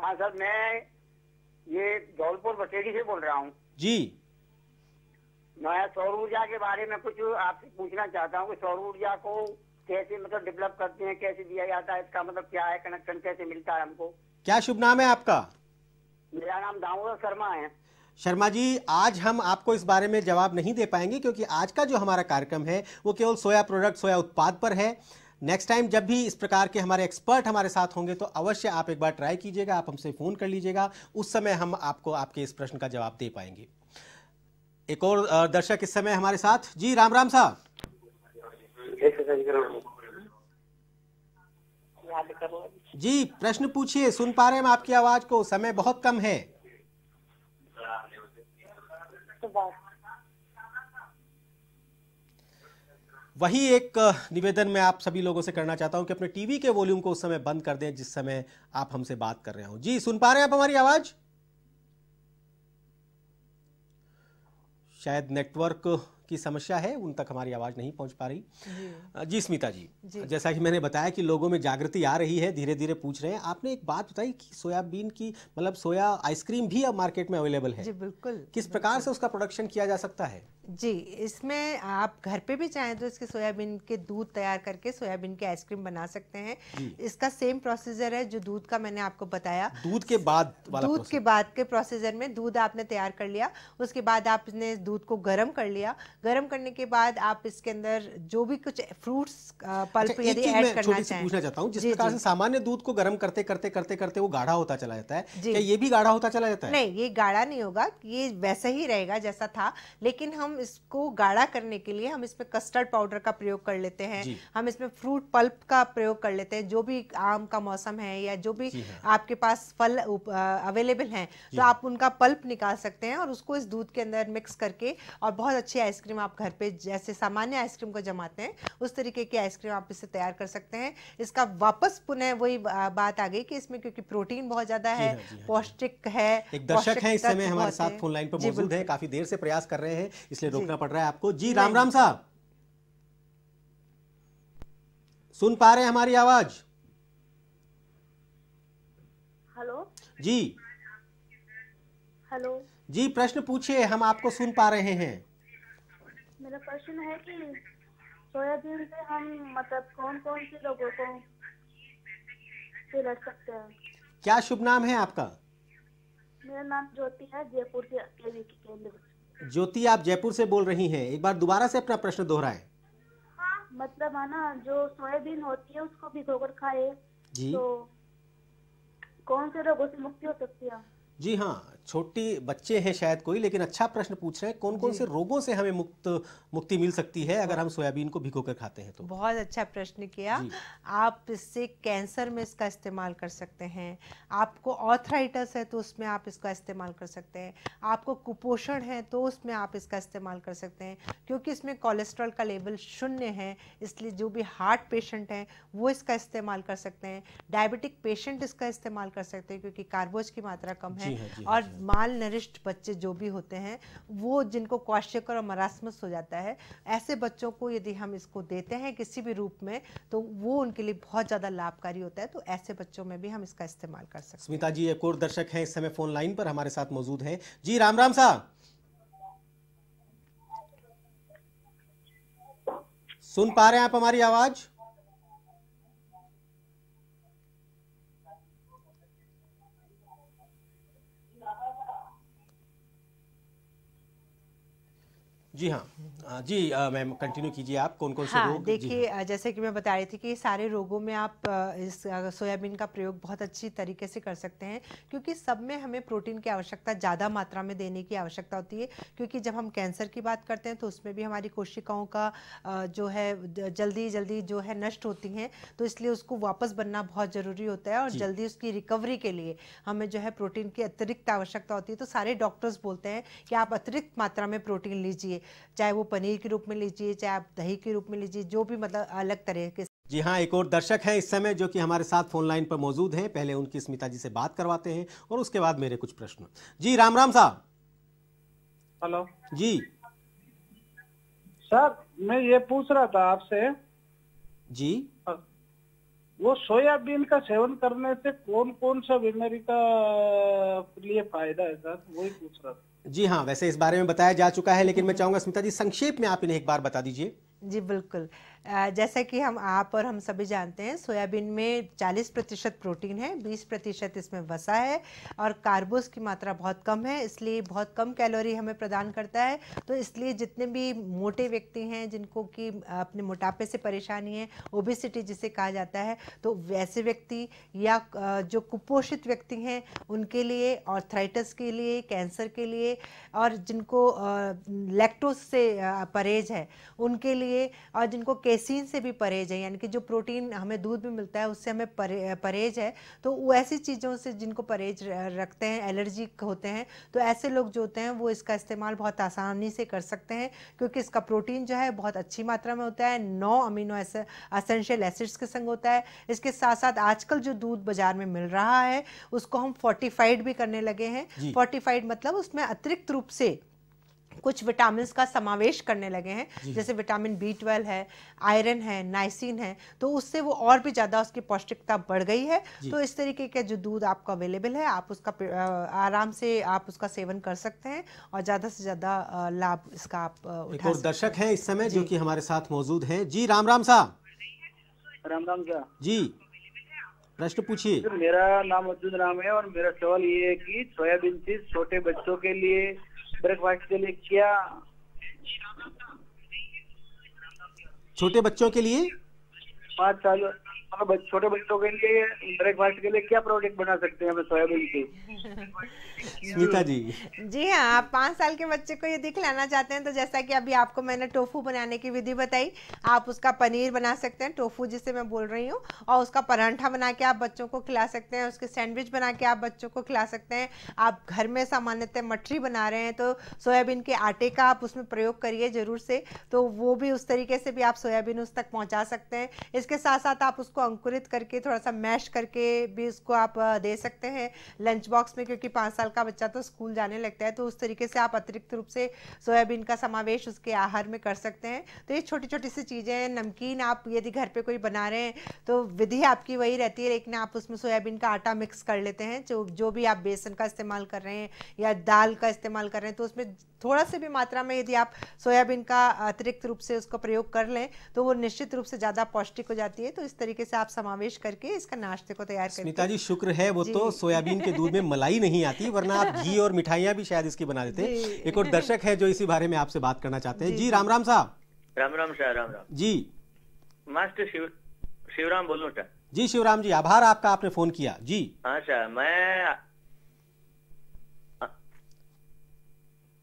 Speaker 3: हाँ सर मैं ये धौलपुर बटेड़ी से बोल रहा हूँ जी मैं सौर ऊर्जा के बारे में कुछ आपसे पूछना चाहता हूँ कि सौर ऊर्जा को कैसे मतलब डेवलप करते हैं कैसे दिया जाता है इसका मतलब क्या है कनेक्शन कैसे मिलता है हमको
Speaker 1: क्या शुभ नाम है आपका
Speaker 3: मेरा नाम दामोदर शर्मा है
Speaker 1: शर्मा जी आज हम आपको इस बारे में जवाब नहीं दे पाएंगे क्योंकि आज का जो हमारा कार्यक्रम है वो केवल सोया प्रोडक्ट सोया उत्पाद पर है नेक्स्ट टाइम जब भी इस प्रकार के हमारे एक्सपर्ट हमारे साथ होंगे तो अवश्य आप एक बार ट्राई कीजिएगा आप हमसे फ़ोन कर लीजिएगा उस समय हम आपको आपके इस प्रश्न का जवाब दे पाएंगे एक और दर्शक इस समय हमारे साथ जी राम राम साहब जी प्रश्न पूछिए सुन पा रहे हैं हम आपकी आवाज को समय बहुत कम है तो वही एक निवेदन मैं आप सभी लोगों से करना चाहता हूं कि अपने टीवी के वॉल्यूम को उस समय बंद कर दें जिस समय आप हमसे बात कर रहे हो जी सुन पा रहे हैं आप हमारी आवाज शायद नेटवर्क की समस्या है उन तक हमारी आवाज नहीं पहुंच पा रही जी, जी स्मिता जी, जी जैसा कि मैंने बताया कि लोगों में जागृति आ रही है धीरे धीरे पूछ रहे हैं आपने एक बात बताई कि सोयाबीन की मतलब सोया आइसक्रीम भी अब मार्केट में अवेलेबल है जी बिल्कुल किस बिल्कुल। प्रकार से उसका प्रोडक्शन किया जा सकता है
Speaker 2: जी इसमें आप घर पे भी चाहें तो इसके सोयाबीन के दूध तैयार करके सोयाबीन की आइसक्रीम बना सकते हैं इसका सेम प्रोसीजर है जो दूध का मैंने आपको बताया
Speaker 1: दूध के बाद वाला दूध के
Speaker 2: बाद के प्रोसीजर में दूध आपने तैयार कर लिया उसके बाद आपने दूध को गर्म कर लिया गर्म करने के बाद आप इसके अंदर जो भी कुछ फ्रूट्स पल्प अच्छा, यदि ऐड करना चाहें पूछना
Speaker 1: चाहता हूँ जिस प्रकार से सामान्य दूध को गर्म करते करते करते करते वो गाढ़ा होता चला जाता है ये भी गाढ़ा होता चला जाता है नहीं
Speaker 2: ये गाढ़ा नहीं होगा ये वैसा ही रहेगा जैसा था लेकिन हम हम इसको गाढ़ा करने के लिए हम इसमें कस्टर्ड पाउडर का प्रयोग कर लेते हैं हम इसमें फ्रूट पल्प का प्रयोग कर लेते हैं जो भी आम का मौसम है या जो भी हाँ। आपके पास फल अवेलेबल हैं तो आप उनका पल्प निकाल सकते हैं और उसको इस दूध के अंदर मिक्स करके और बहुत अच्छी आइसक्रीम आप घर पे जैसे सामान्य आइसक्रीम को जमाते हैं उस तरीके की आइसक्रीम आप इसे तैयार कर सकते हैं इसका वापस पुनः वही बात आ गई कि इसमें क्योंकि प्रोटीन बहुत ज्यादा है हाँ, हाँ, पौष्टिक है एक दर्शक है इस समय हमारे साथ फोन लाइन पर मौजूद है
Speaker 1: काफी देर से प्रयास कर रहे हैं इसलिए रोकना पड़ रहा है आपको जी राम राम साहब सुन पा रहे हैं हमारी आवाज हेलो जी हेलो जी प्रश्न पूछिए हम आपको सुन पा रहे हैं
Speaker 3: मेरा प्रश्न है कि सोयाबीन से हम मतलब कौन कौन से लोगों को से लड़ सकते हैं
Speaker 1: क्या शुभ नाम है आपका
Speaker 3: मेरा नाम ज्योति है जयपुर के केंद्र
Speaker 1: ज्योति आप जयपुर से बोल रही हैं एक बार दोबारा से अपना प्रश्न दोहराए
Speaker 3: हाँ, मतलब है ना जो सोयाबीन होती है उसको भी गोबर खाए जी तो कौन से रोगों से मुक्ति हो सकती है
Speaker 1: जी हाँ छोटी बच्चे हैं शायद कोई लेकिन अच्छा प्रश्न पूछ रहे हैं कौन कौन से रोगों से हमें मुक्त मुक्ति मिल सकती है अगर हम सोयाबीन को भिगो कर खाते हैं तो
Speaker 2: बहुत अच्छा प्रश्न किया आप इससे कैंसर में इसका इस्तेमाल कर सकते हैं आपको ऑथराइटस है तो उसमें आप इसका इस्तेमाल कर सकते हैं आपको कुपोषण है तो उसमें आप इसका इस्तेमाल कर सकते हैं क्योंकि इसमें कोलेस्ट्रॉल का लेवल शून्य है इसलिए जो भी हार्ट पेशेंट हैं वो इसका इस्तेमाल कर सकते हैं डायबिटिक पेशेंट इसका इस्तेमाल कर सकते हैं क्योंकि कार्बोज की मात्रा कम है हाँ, हाँ, और माल नरिश्ड बच्चे जो भी होते हैं वो जिनको क्वाशेकर और मरासमस हो जाता है ऐसे बच्चों को यदि हम इसको देते हैं किसी भी रूप में तो वो उनके लिए बहुत ज़्यादा लाभकारी होता है तो ऐसे बच्चों में भी हम इसका इस्तेमाल कर सकते
Speaker 1: हैं स्मिता जी एक और दर्शक हैं इस समय फोन लाइन पर हमारे साथ मौजूद हैं जी राम राम साहब सुन पा रहे हैं आप हमारी आवाज़ de RAM. हाँ, जी मैम कंटिन्यू कीजिए आप कौन कौन से हाँ, रोग देखिए
Speaker 2: हाँ। जैसे कि मैं बता रही थी कि सारे रोगों में आप इस सोयाबीन का प्रयोग बहुत अच्छी तरीके से कर सकते हैं क्योंकि सब में हमें प्रोटीन की आवश्यकता ज़्यादा मात्रा में देने की आवश्यकता होती है क्योंकि जब हम कैंसर की बात करते हैं तो उसमें भी हमारी कोशिकाओं का जो है जल्दी जल्दी जो है नष्ट होती हैं तो इसलिए उसको वापस बनना बहुत ज़रूरी होता है और जल्दी उसकी रिकवरी के लिए हमें जो है प्रोटीन की अतिरिक्त आवश्यकता होती है तो सारे डॉक्टर्स बोलते हैं कि आप अतिरिक्त मात्रा में प्रोटीन लीजिए चाहे वो पनीर के रूप में लीजिए चाहे आप दही के रूप में लीजिए जो भी मतलब अलग तरह के
Speaker 1: जी हाँ एक और दर्शक हैं इस समय जो कि हमारे साथ फोन लाइन पर मौजूद हैं पहले उनकी स्मिता जी से बात करवाते हैं और उसके बाद मेरे कुछ प्रश्न जी राम राम साहब हेलो जी सर मैं ये पूछ रहा था आपसे जी
Speaker 3: वो सोयाबीन का सेवन करने से कौन कौन सा बीमारी का लिए फायदा है सर वही पूछ रहा था
Speaker 1: जी हाँ वैसे इस बारे में बताया जा चुका है लेकिन मैं चाहूंगा स्मिता जी संक्षेप में आप इन्हें एक बार बता दीजिए
Speaker 2: जी बिल्कुल जैसा कि हम आप और हम सभी जानते हैं सोयाबीन में 40 प्रतिशत प्रोटीन है 20 प्रतिशत इसमें वसा है और कार्बोस की मात्रा बहुत कम है इसलिए बहुत कम कैलोरी हमें प्रदान करता है तो इसलिए जितने भी मोटे व्यक्ति हैं जिनको कि अपने मोटापे से परेशानी है ओबिसिटी जिसे कहा जाता है तो वैसे व्यक्ति या जो कुपोषित व्यक्ति हैं उनके लिए ऑर्थराइटस के लिए कैंसर के लिए और जिनको लैक्टोज से परहेज है उनके लिए और जिनको केसिन से भी परहेज है यानी कि जो प्रोटीन हमें दूध में मिलता है उससे हमें परहेज है तो वो ऐसी चीज़ों से जिनको परहेज रखते हैं एलर्जी होते हैं तो ऐसे लोग जो होते हैं वो इसका इस्तेमाल बहुत आसानी से कर सकते हैं क्योंकि इसका प्रोटीन जो है बहुत अच्छी मात्रा में होता है नौ अमीनो असेंशियल एसिड्स के संग होता है इसके साथ साथ आजकल जो दूध बाजार में मिल रहा है उसको हम फोर्टिफाइड भी करने लगे हैं फोर्टिफाइड मतलब उसमें अतिरिक्त रूप से कुछ विटामिन का समावेश करने लगे हैं जैसे विटामिन बी ट्वेल्व है आयरन है नाइसिन है तो उससे वो और भी ज़्यादा उसकी पौष्टिकता बढ़ गई है तो इस तरीके के जो दूध आपका अवेलेबल है आप उसका आराम से आप उसका सेवन कर सकते हैं और ज़्यादा से ज़्यादा लाभ इसका
Speaker 3: आप एक
Speaker 1: और दर्शक हैं इस समय जो कि हमारे साथ मौजूद हैं जी राम राम साहब राम राम क्या जी प्रश्न पूछिए
Speaker 3: मेरा नाम अर्जुन राम है और मेरा सवाल ये है कि सोयाबीन से छोटे बच्चों के लिए ब्रेकफास्ट के लिए क्या
Speaker 1: छोटे बच्चों के लिए
Speaker 3: पाँच साल हाँ, छोटे बच्चों के लिए ब्रेकफास्ट के लिए क्या प्रोडक्ट बना सकते हैं सोयाबीन के
Speaker 1: स्मिता जी
Speaker 2: जी हाँ आप पाँच साल के बच्चे को ये दिखलाना चाहते हैं तो जैसा कि अभी आपको मैंने टोफू बनाने की विधि बताई आप उसका पनीर बना सकते हैं टोफू जिसे मैं बोल रही हूँ और उसका परांठा बना के आप बच्चों को खिला सकते हैं उसके सैंडविच बना के आप बच्चों को खिला सकते हैं आप घर में सामान्यतः मठरी बना रहे हैं तो सोयाबीन के आटे का आप उसमें प्रयोग करिए ज़रूर से तो वो भी उस तरीके से भी आप सोयाबीन उस तक पहुँचा सकते हैं इसके साथ साथ आप उसको अंकुरित करके थोड़ा सा मैश करके भी उसको आप दे सकते हैं लंच बॉक्स में क्योंकि पाँच साल का बच्चा तो स्कूल जाने लगता है तो उस तरीके से आप अतिरिक्त रूप से सोयाबीन का समावेश उसके आहार में कर सकते हैं तो ये छोटी छोटी सी चीज़ें हैं नमकीन आप यदि घर पर कोई बना रहे हैं तो विधि आपकी वही रहती है लेकिन आप उसमें सोयाबीन का आटा मिक्स कर लेते हैं जो जो भी आप बेसन का इस्तेमाल कर रहे हैं या दाल का इस्तेमाल कर रहे हैं तो उसमें थोड़ा से भी मात्रा में यदि आप सोयाबीन का अतिरिक्त रूप से उसको प्रयोग कर लें तो वो निश्चित रूप से ज़्यादा पौष्टिक हो जाती है तो इस तरीके से आप समावेश करके इसका नाश्ते को तैयार करें स्मिता जी
Speaker 1: शुक्र है वो तो सोयाबीन के दूध में मलाई नहीं आती वरना आप घी और मिठाइयाँ भी शायद इसकी बना देते एक और दर्शक है जो इसी बारे में आपसे बात करना चाहते हैं जी राम राम साहब
Speaker 3: राम राम शाह राम राम जी मास्टर शिव शिवराम बोलो
Speaker 1: जी शिवराम जी आभार आपका आपने फोन किया जी
Speaker 3: हाँ शाह मैं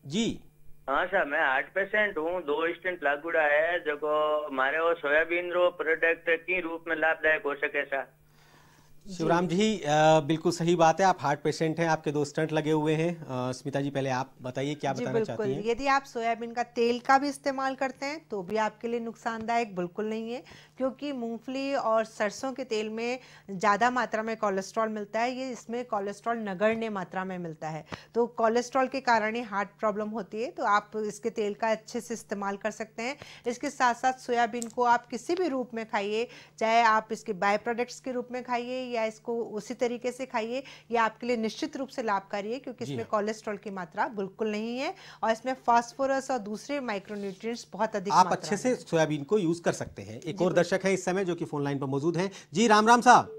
Speaker 3: जी हाँ सर मैं आठ पेशेंट हूँ दो स्टेंट लागू है जो मारे वो सोयाबीन रो प्रोडक्ट की रूप में लाभदायक हो सके सर
Speaker 1: शिवराम जी आ, बिल्कुल सही बात है आप हार्ट पेशेंट हैं आपके दो स्टंट लगे हुए हैं स्मिता जी पहले आप बताइए क्या बताना चाहती हैं
Speaker 2: यदि आप सोयाबीन का तेल का भी इस्तेमाल करते हैं तो भी आपके लिए नुकसानदायक बिल्कुल नहीं है क्योंकि मूंगफली और सरसों के तेल में ज़्यादा मात्रा में कोलेस्ट्रॉल मिलता है ये इसमें कोलेस्ट्रॉल नगण्य मात्रा में मिलता है तो कोलेस्ट्रॉल के कारण ही हार्ट प्रॉब्लम होती है तो आप इसके तेल का अच्छे से इस्तेमाल कर सकते हैं इसके साथ साथ सोयाबीन को आप किसी भी रूप में खाइए चाहे आप इसके बाय प्रोडक्ट्स के रूप में खाइए या इसको उसी तरीके से खाइए ये आपके लिए निश्चित रूप से लाभकारी है क्योंकि इसमें कोलेस्ट्रॉल हाँ। की मात्रा बिल्कुल नहीं है और इसमें फॉस्फोरस और दूसरे माइक्रोन्यूट्रिय बहुत अधिक आप अच्छे
Speaker 1: से सोयाबीन को यूज कर सकते हैं एक और दर्शक दर्शक हैं इस समय जो कि फोन लाइन पर मौजूद हैं जी राम राम साहब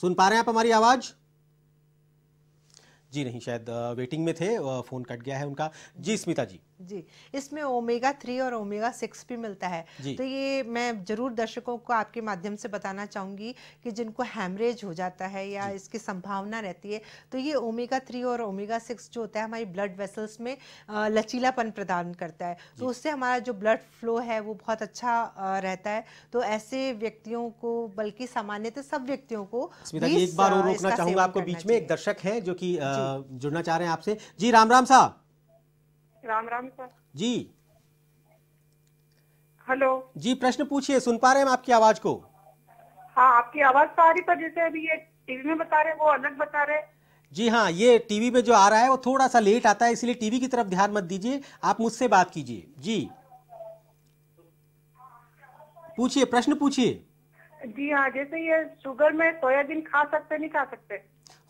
Speaker 1: सुन पा रहे हैं आप हमारी आवाज जी नहीं शायद वेटिंग में थे फोन कट गया है उनका जी स्मिता जी
Speaker 2: जी इसमें ओमेगा थ्री और ओमेगा सिक्स भी मिलता है तो ये मैं जरूर दर्शकों को आपके माध्यम से बताना चाहूंगी कि जिनको हैमरेज हो जाता है या इसकी संभावना रहती है तो ये ओमेगा थ्री और ओमेगा सिक्स जो होता है हमारी ब्लड वेसल्स में लचीलापन प्रदान करता है तो उससे हमारा जो ब्लड फ्लो है वो बहुत अच्छा रहता है तो ऐसे व्यक्तियों को बल्कि सामान्यतः सब व्यक्तियों को एक बार और
Speaker 1: रोकना चाहूंगा आपको बीच में एक दर्शक है जो की जुड़ना चाह रहे हैं आपसे जी राम राम साहब
Speaker 3: राम राम सर
Speaker 1: जी हेलो जी प्रश्न पूछिए सुन पा रहे हैं आपकी आवाज को
Speaker 3: हाँ आपकी आवाज तो आ रही पर जैसे अभी ये टीवी में
Speaker 1: बता रहे वो अलग बता रहे हैं जी हाँ ये टीवी पे जो आ रहा है वो थोड़ा सा लेट आता है इसलिए टीवी की तरफ ध्यान मत दीजिए आप मुझसे बात कीजिए जी पूछिए प्रश्न पूछिए
Speaker 3: जी हाँ जैसे ये शुगर में सोयाबीन खा सकते नहीं खा सकते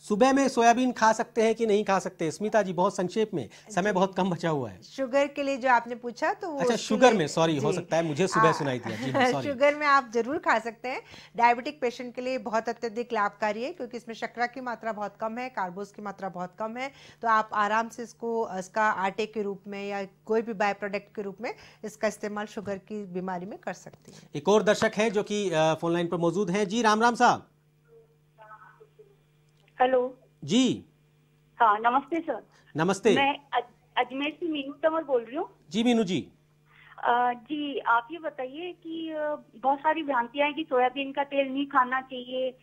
Speaker 1: सुबह में सोयाबीन खा सकते हैं कि नहीं खा सकते स्मिता जी बहुत संक्षेप में समय बहुत कम बचा हुआ है
Speaker 2: शुगर के लिए जो आपने पूछा तो अच्छा शुगर में सॉरी हो सकता
Speaker 1: है मुझे सुबह सुनाई दिया जी, हाँ, शुगर
Speaker 2: में आप जरूर खा सकते हैं डायबिटिक पेशेंट के लिए बहुत अत्यधिक लाभकारी है क्योंकि इसमें शक्कर की मात्रा बहुत कम है कार्बोज की मात्रा बहुत कम है तो आप आराम से इसको इसका आटे के रूप में या कोई भी बाय प्रोडक्ट के रूप में इसका इस्तेमाल शुगर की बीमारी में कर सकते हैं
Speaker 1: एक और दर्शक है जो की फोन लाइन पर मौजूद है जी राम राम साहब हेलो जी
Speaker 3: हाँ नमस्ते सर नमस्ते मैं अजमेर से मीनू तमर बोल रही हूँ जी मीनू जी जी आप ये बताइए कि बहुत सारी भ्रांतियां हैं कि सोयाबीन का तेल नहीं खाना चाहिए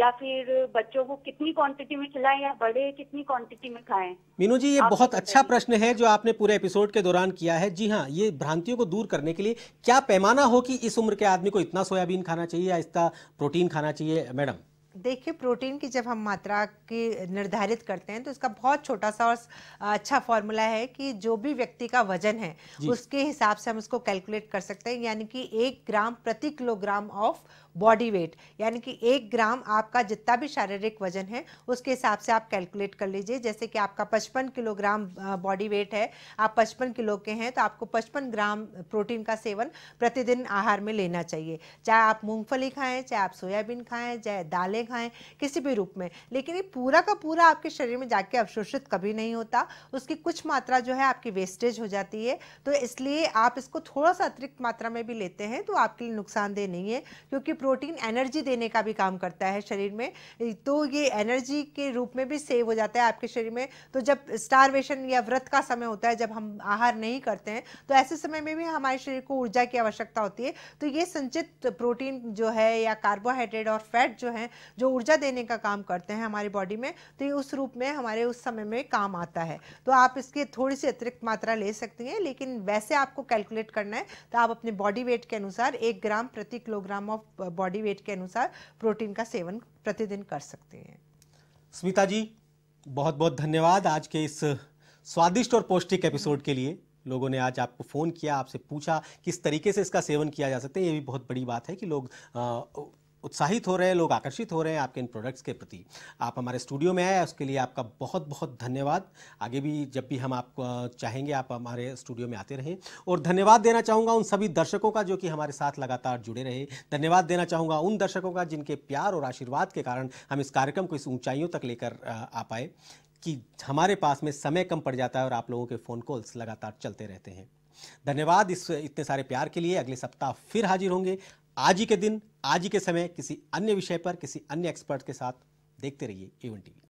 Speaker 3: या फिर बच्चों को कितनी क्वांटिटी में खिलाएं या बड़े कितनी क्वांटिटी में खाएं
Speaker 1: मीनू जी ये बहुत अच्छा प्रश्न है जो आपने पूरे एपिसोड के दौरान किया है जी हाँ ये भ्रांतियों को दूर करने के लिए क्या पैमाना हो कि इस उम्र के आदमी को इतना सोयाबीन खाना चाहिए या इतना प्रोटीन खाना चाहिए मैडम
Speaker 2: देखिए प्रोटीन की जब हम मात्रा की निर्धारित करते हैं तो इसका बहुत छोटा सा और अच्छा फॉर्मूला है कि जो भी व्यक्ति का वजन है उसके हिसाब से हम इसको कैलकुलेट कर सकते हैं यानी कि एक ग्राम प्रति किलोग्राम ऑफ बॉडी वेट यानी कि एक ग्राम आपका जितना भी शारीरिक वजन है उसके हिसाब से आप कैलकुलेट कर लीजिए जैसे कि आपका पचपन किलोग्राम बॉडी वेट है आप पचपन किलो के हैं तो आपको पचपन ग्राम प्रोटीन का सेवन प्रतिदिन आहार में लेना चाहिए चाहे आप मूँगफली खाएँ चाहे आप सोयाबीन खाएँ चाहे दालें खाएँ किसी भी रूप में लेकिन ये पूरा का पूरा आपके शरीर में जाके अवशोषित कभी नहीं होता उसकी कुछ मात्रा जो है आपकी वेस्टेज हो जाती है तो इसलिए आप इसको थोड़ा सा अतिरिक्त मात्रा में भी लेते हैं तो आपके लिए नुकसानदेह नहीं है क्योंकि प्रोटीन एनर्जी देने का भी काम करता है शरीर में तो ये एनर्जी के रूप में भी सेव हो जाता है आपके शरीर में तो जब स्टारवेशन या व्रत का समय होता है जब हम आहार नहीं करते हैं तो ऐसे समय में भी हमारे शरीर को ऊर्जा की आवश्यकता होती है तो ये संचित प्रोटीन जो है या कार्बोहाइड्रेट और फैट जो है जो ऊर्जा देने का काम करते हैं हमारी बॉडी में तो ये उस रूप में हमारे उस समय में काम आता है तो आप इसके थोड़ी सी अतिरिक्त मात्रा ले सकती हैं लेकिन वैसे आपको कैलकुलेट करना है तो आप अपने बॉडी वेट के अनुसार एक ग्राम प्रति किलोग्राम ऑफ बॉडी वेट के अनुसार प्रोटीन का सेवन प्रतिदिन कर सकते हैं
Speaker 1: स्मिता जी बहुत बहुत धन्यवाद आज के इस स्वादिष्ट और पौष्टिक एपिसोड के लिए लोगों ने आज आपको फ़ोन किया आपसे पूछा किस तरीके से इसका सेवन किया जा सकता है ये भी बहुत बड़ी बात है कि लोग उत्साहित हो रहे हैं लोग आकर्षित हो रहे हैं आपके इन प्रोडक्ट्स के प्रति आप हमारे स्टूडियो में आए उसके लिए आपका बहुत बहुत धन्यवाद आगे भी जब भी हम आप चाहेंगे आप हमारे स्टूडियो में आते रहें और धन्यवाद देना चाहूँगा उन सभी दर्शकों का जो कि हमारे साथ लगातार जुड़े रहे धन्यवाद देना चाहूँगा उन दर्शकों का जिनके प्यार और आशीर्वाद के कारण हम इस कार्यक्रम को इस ऊँचाइयों तक लेकर आ पाए कि हमारे पास में समय कम पड़ जाता है और आप लोगों के फ़ोन कॉल्स लगातार चलते रहते हैं धन्यवाद इस इतने सारे प्यार के लिए अगले सप्ताह फिर हाजिर होंगे आज ही के दिन आज ही के समय किसी अन्य विषय पर किसी अन्य एक्सपर्ट के साथ देखते रहिए एवन टीवी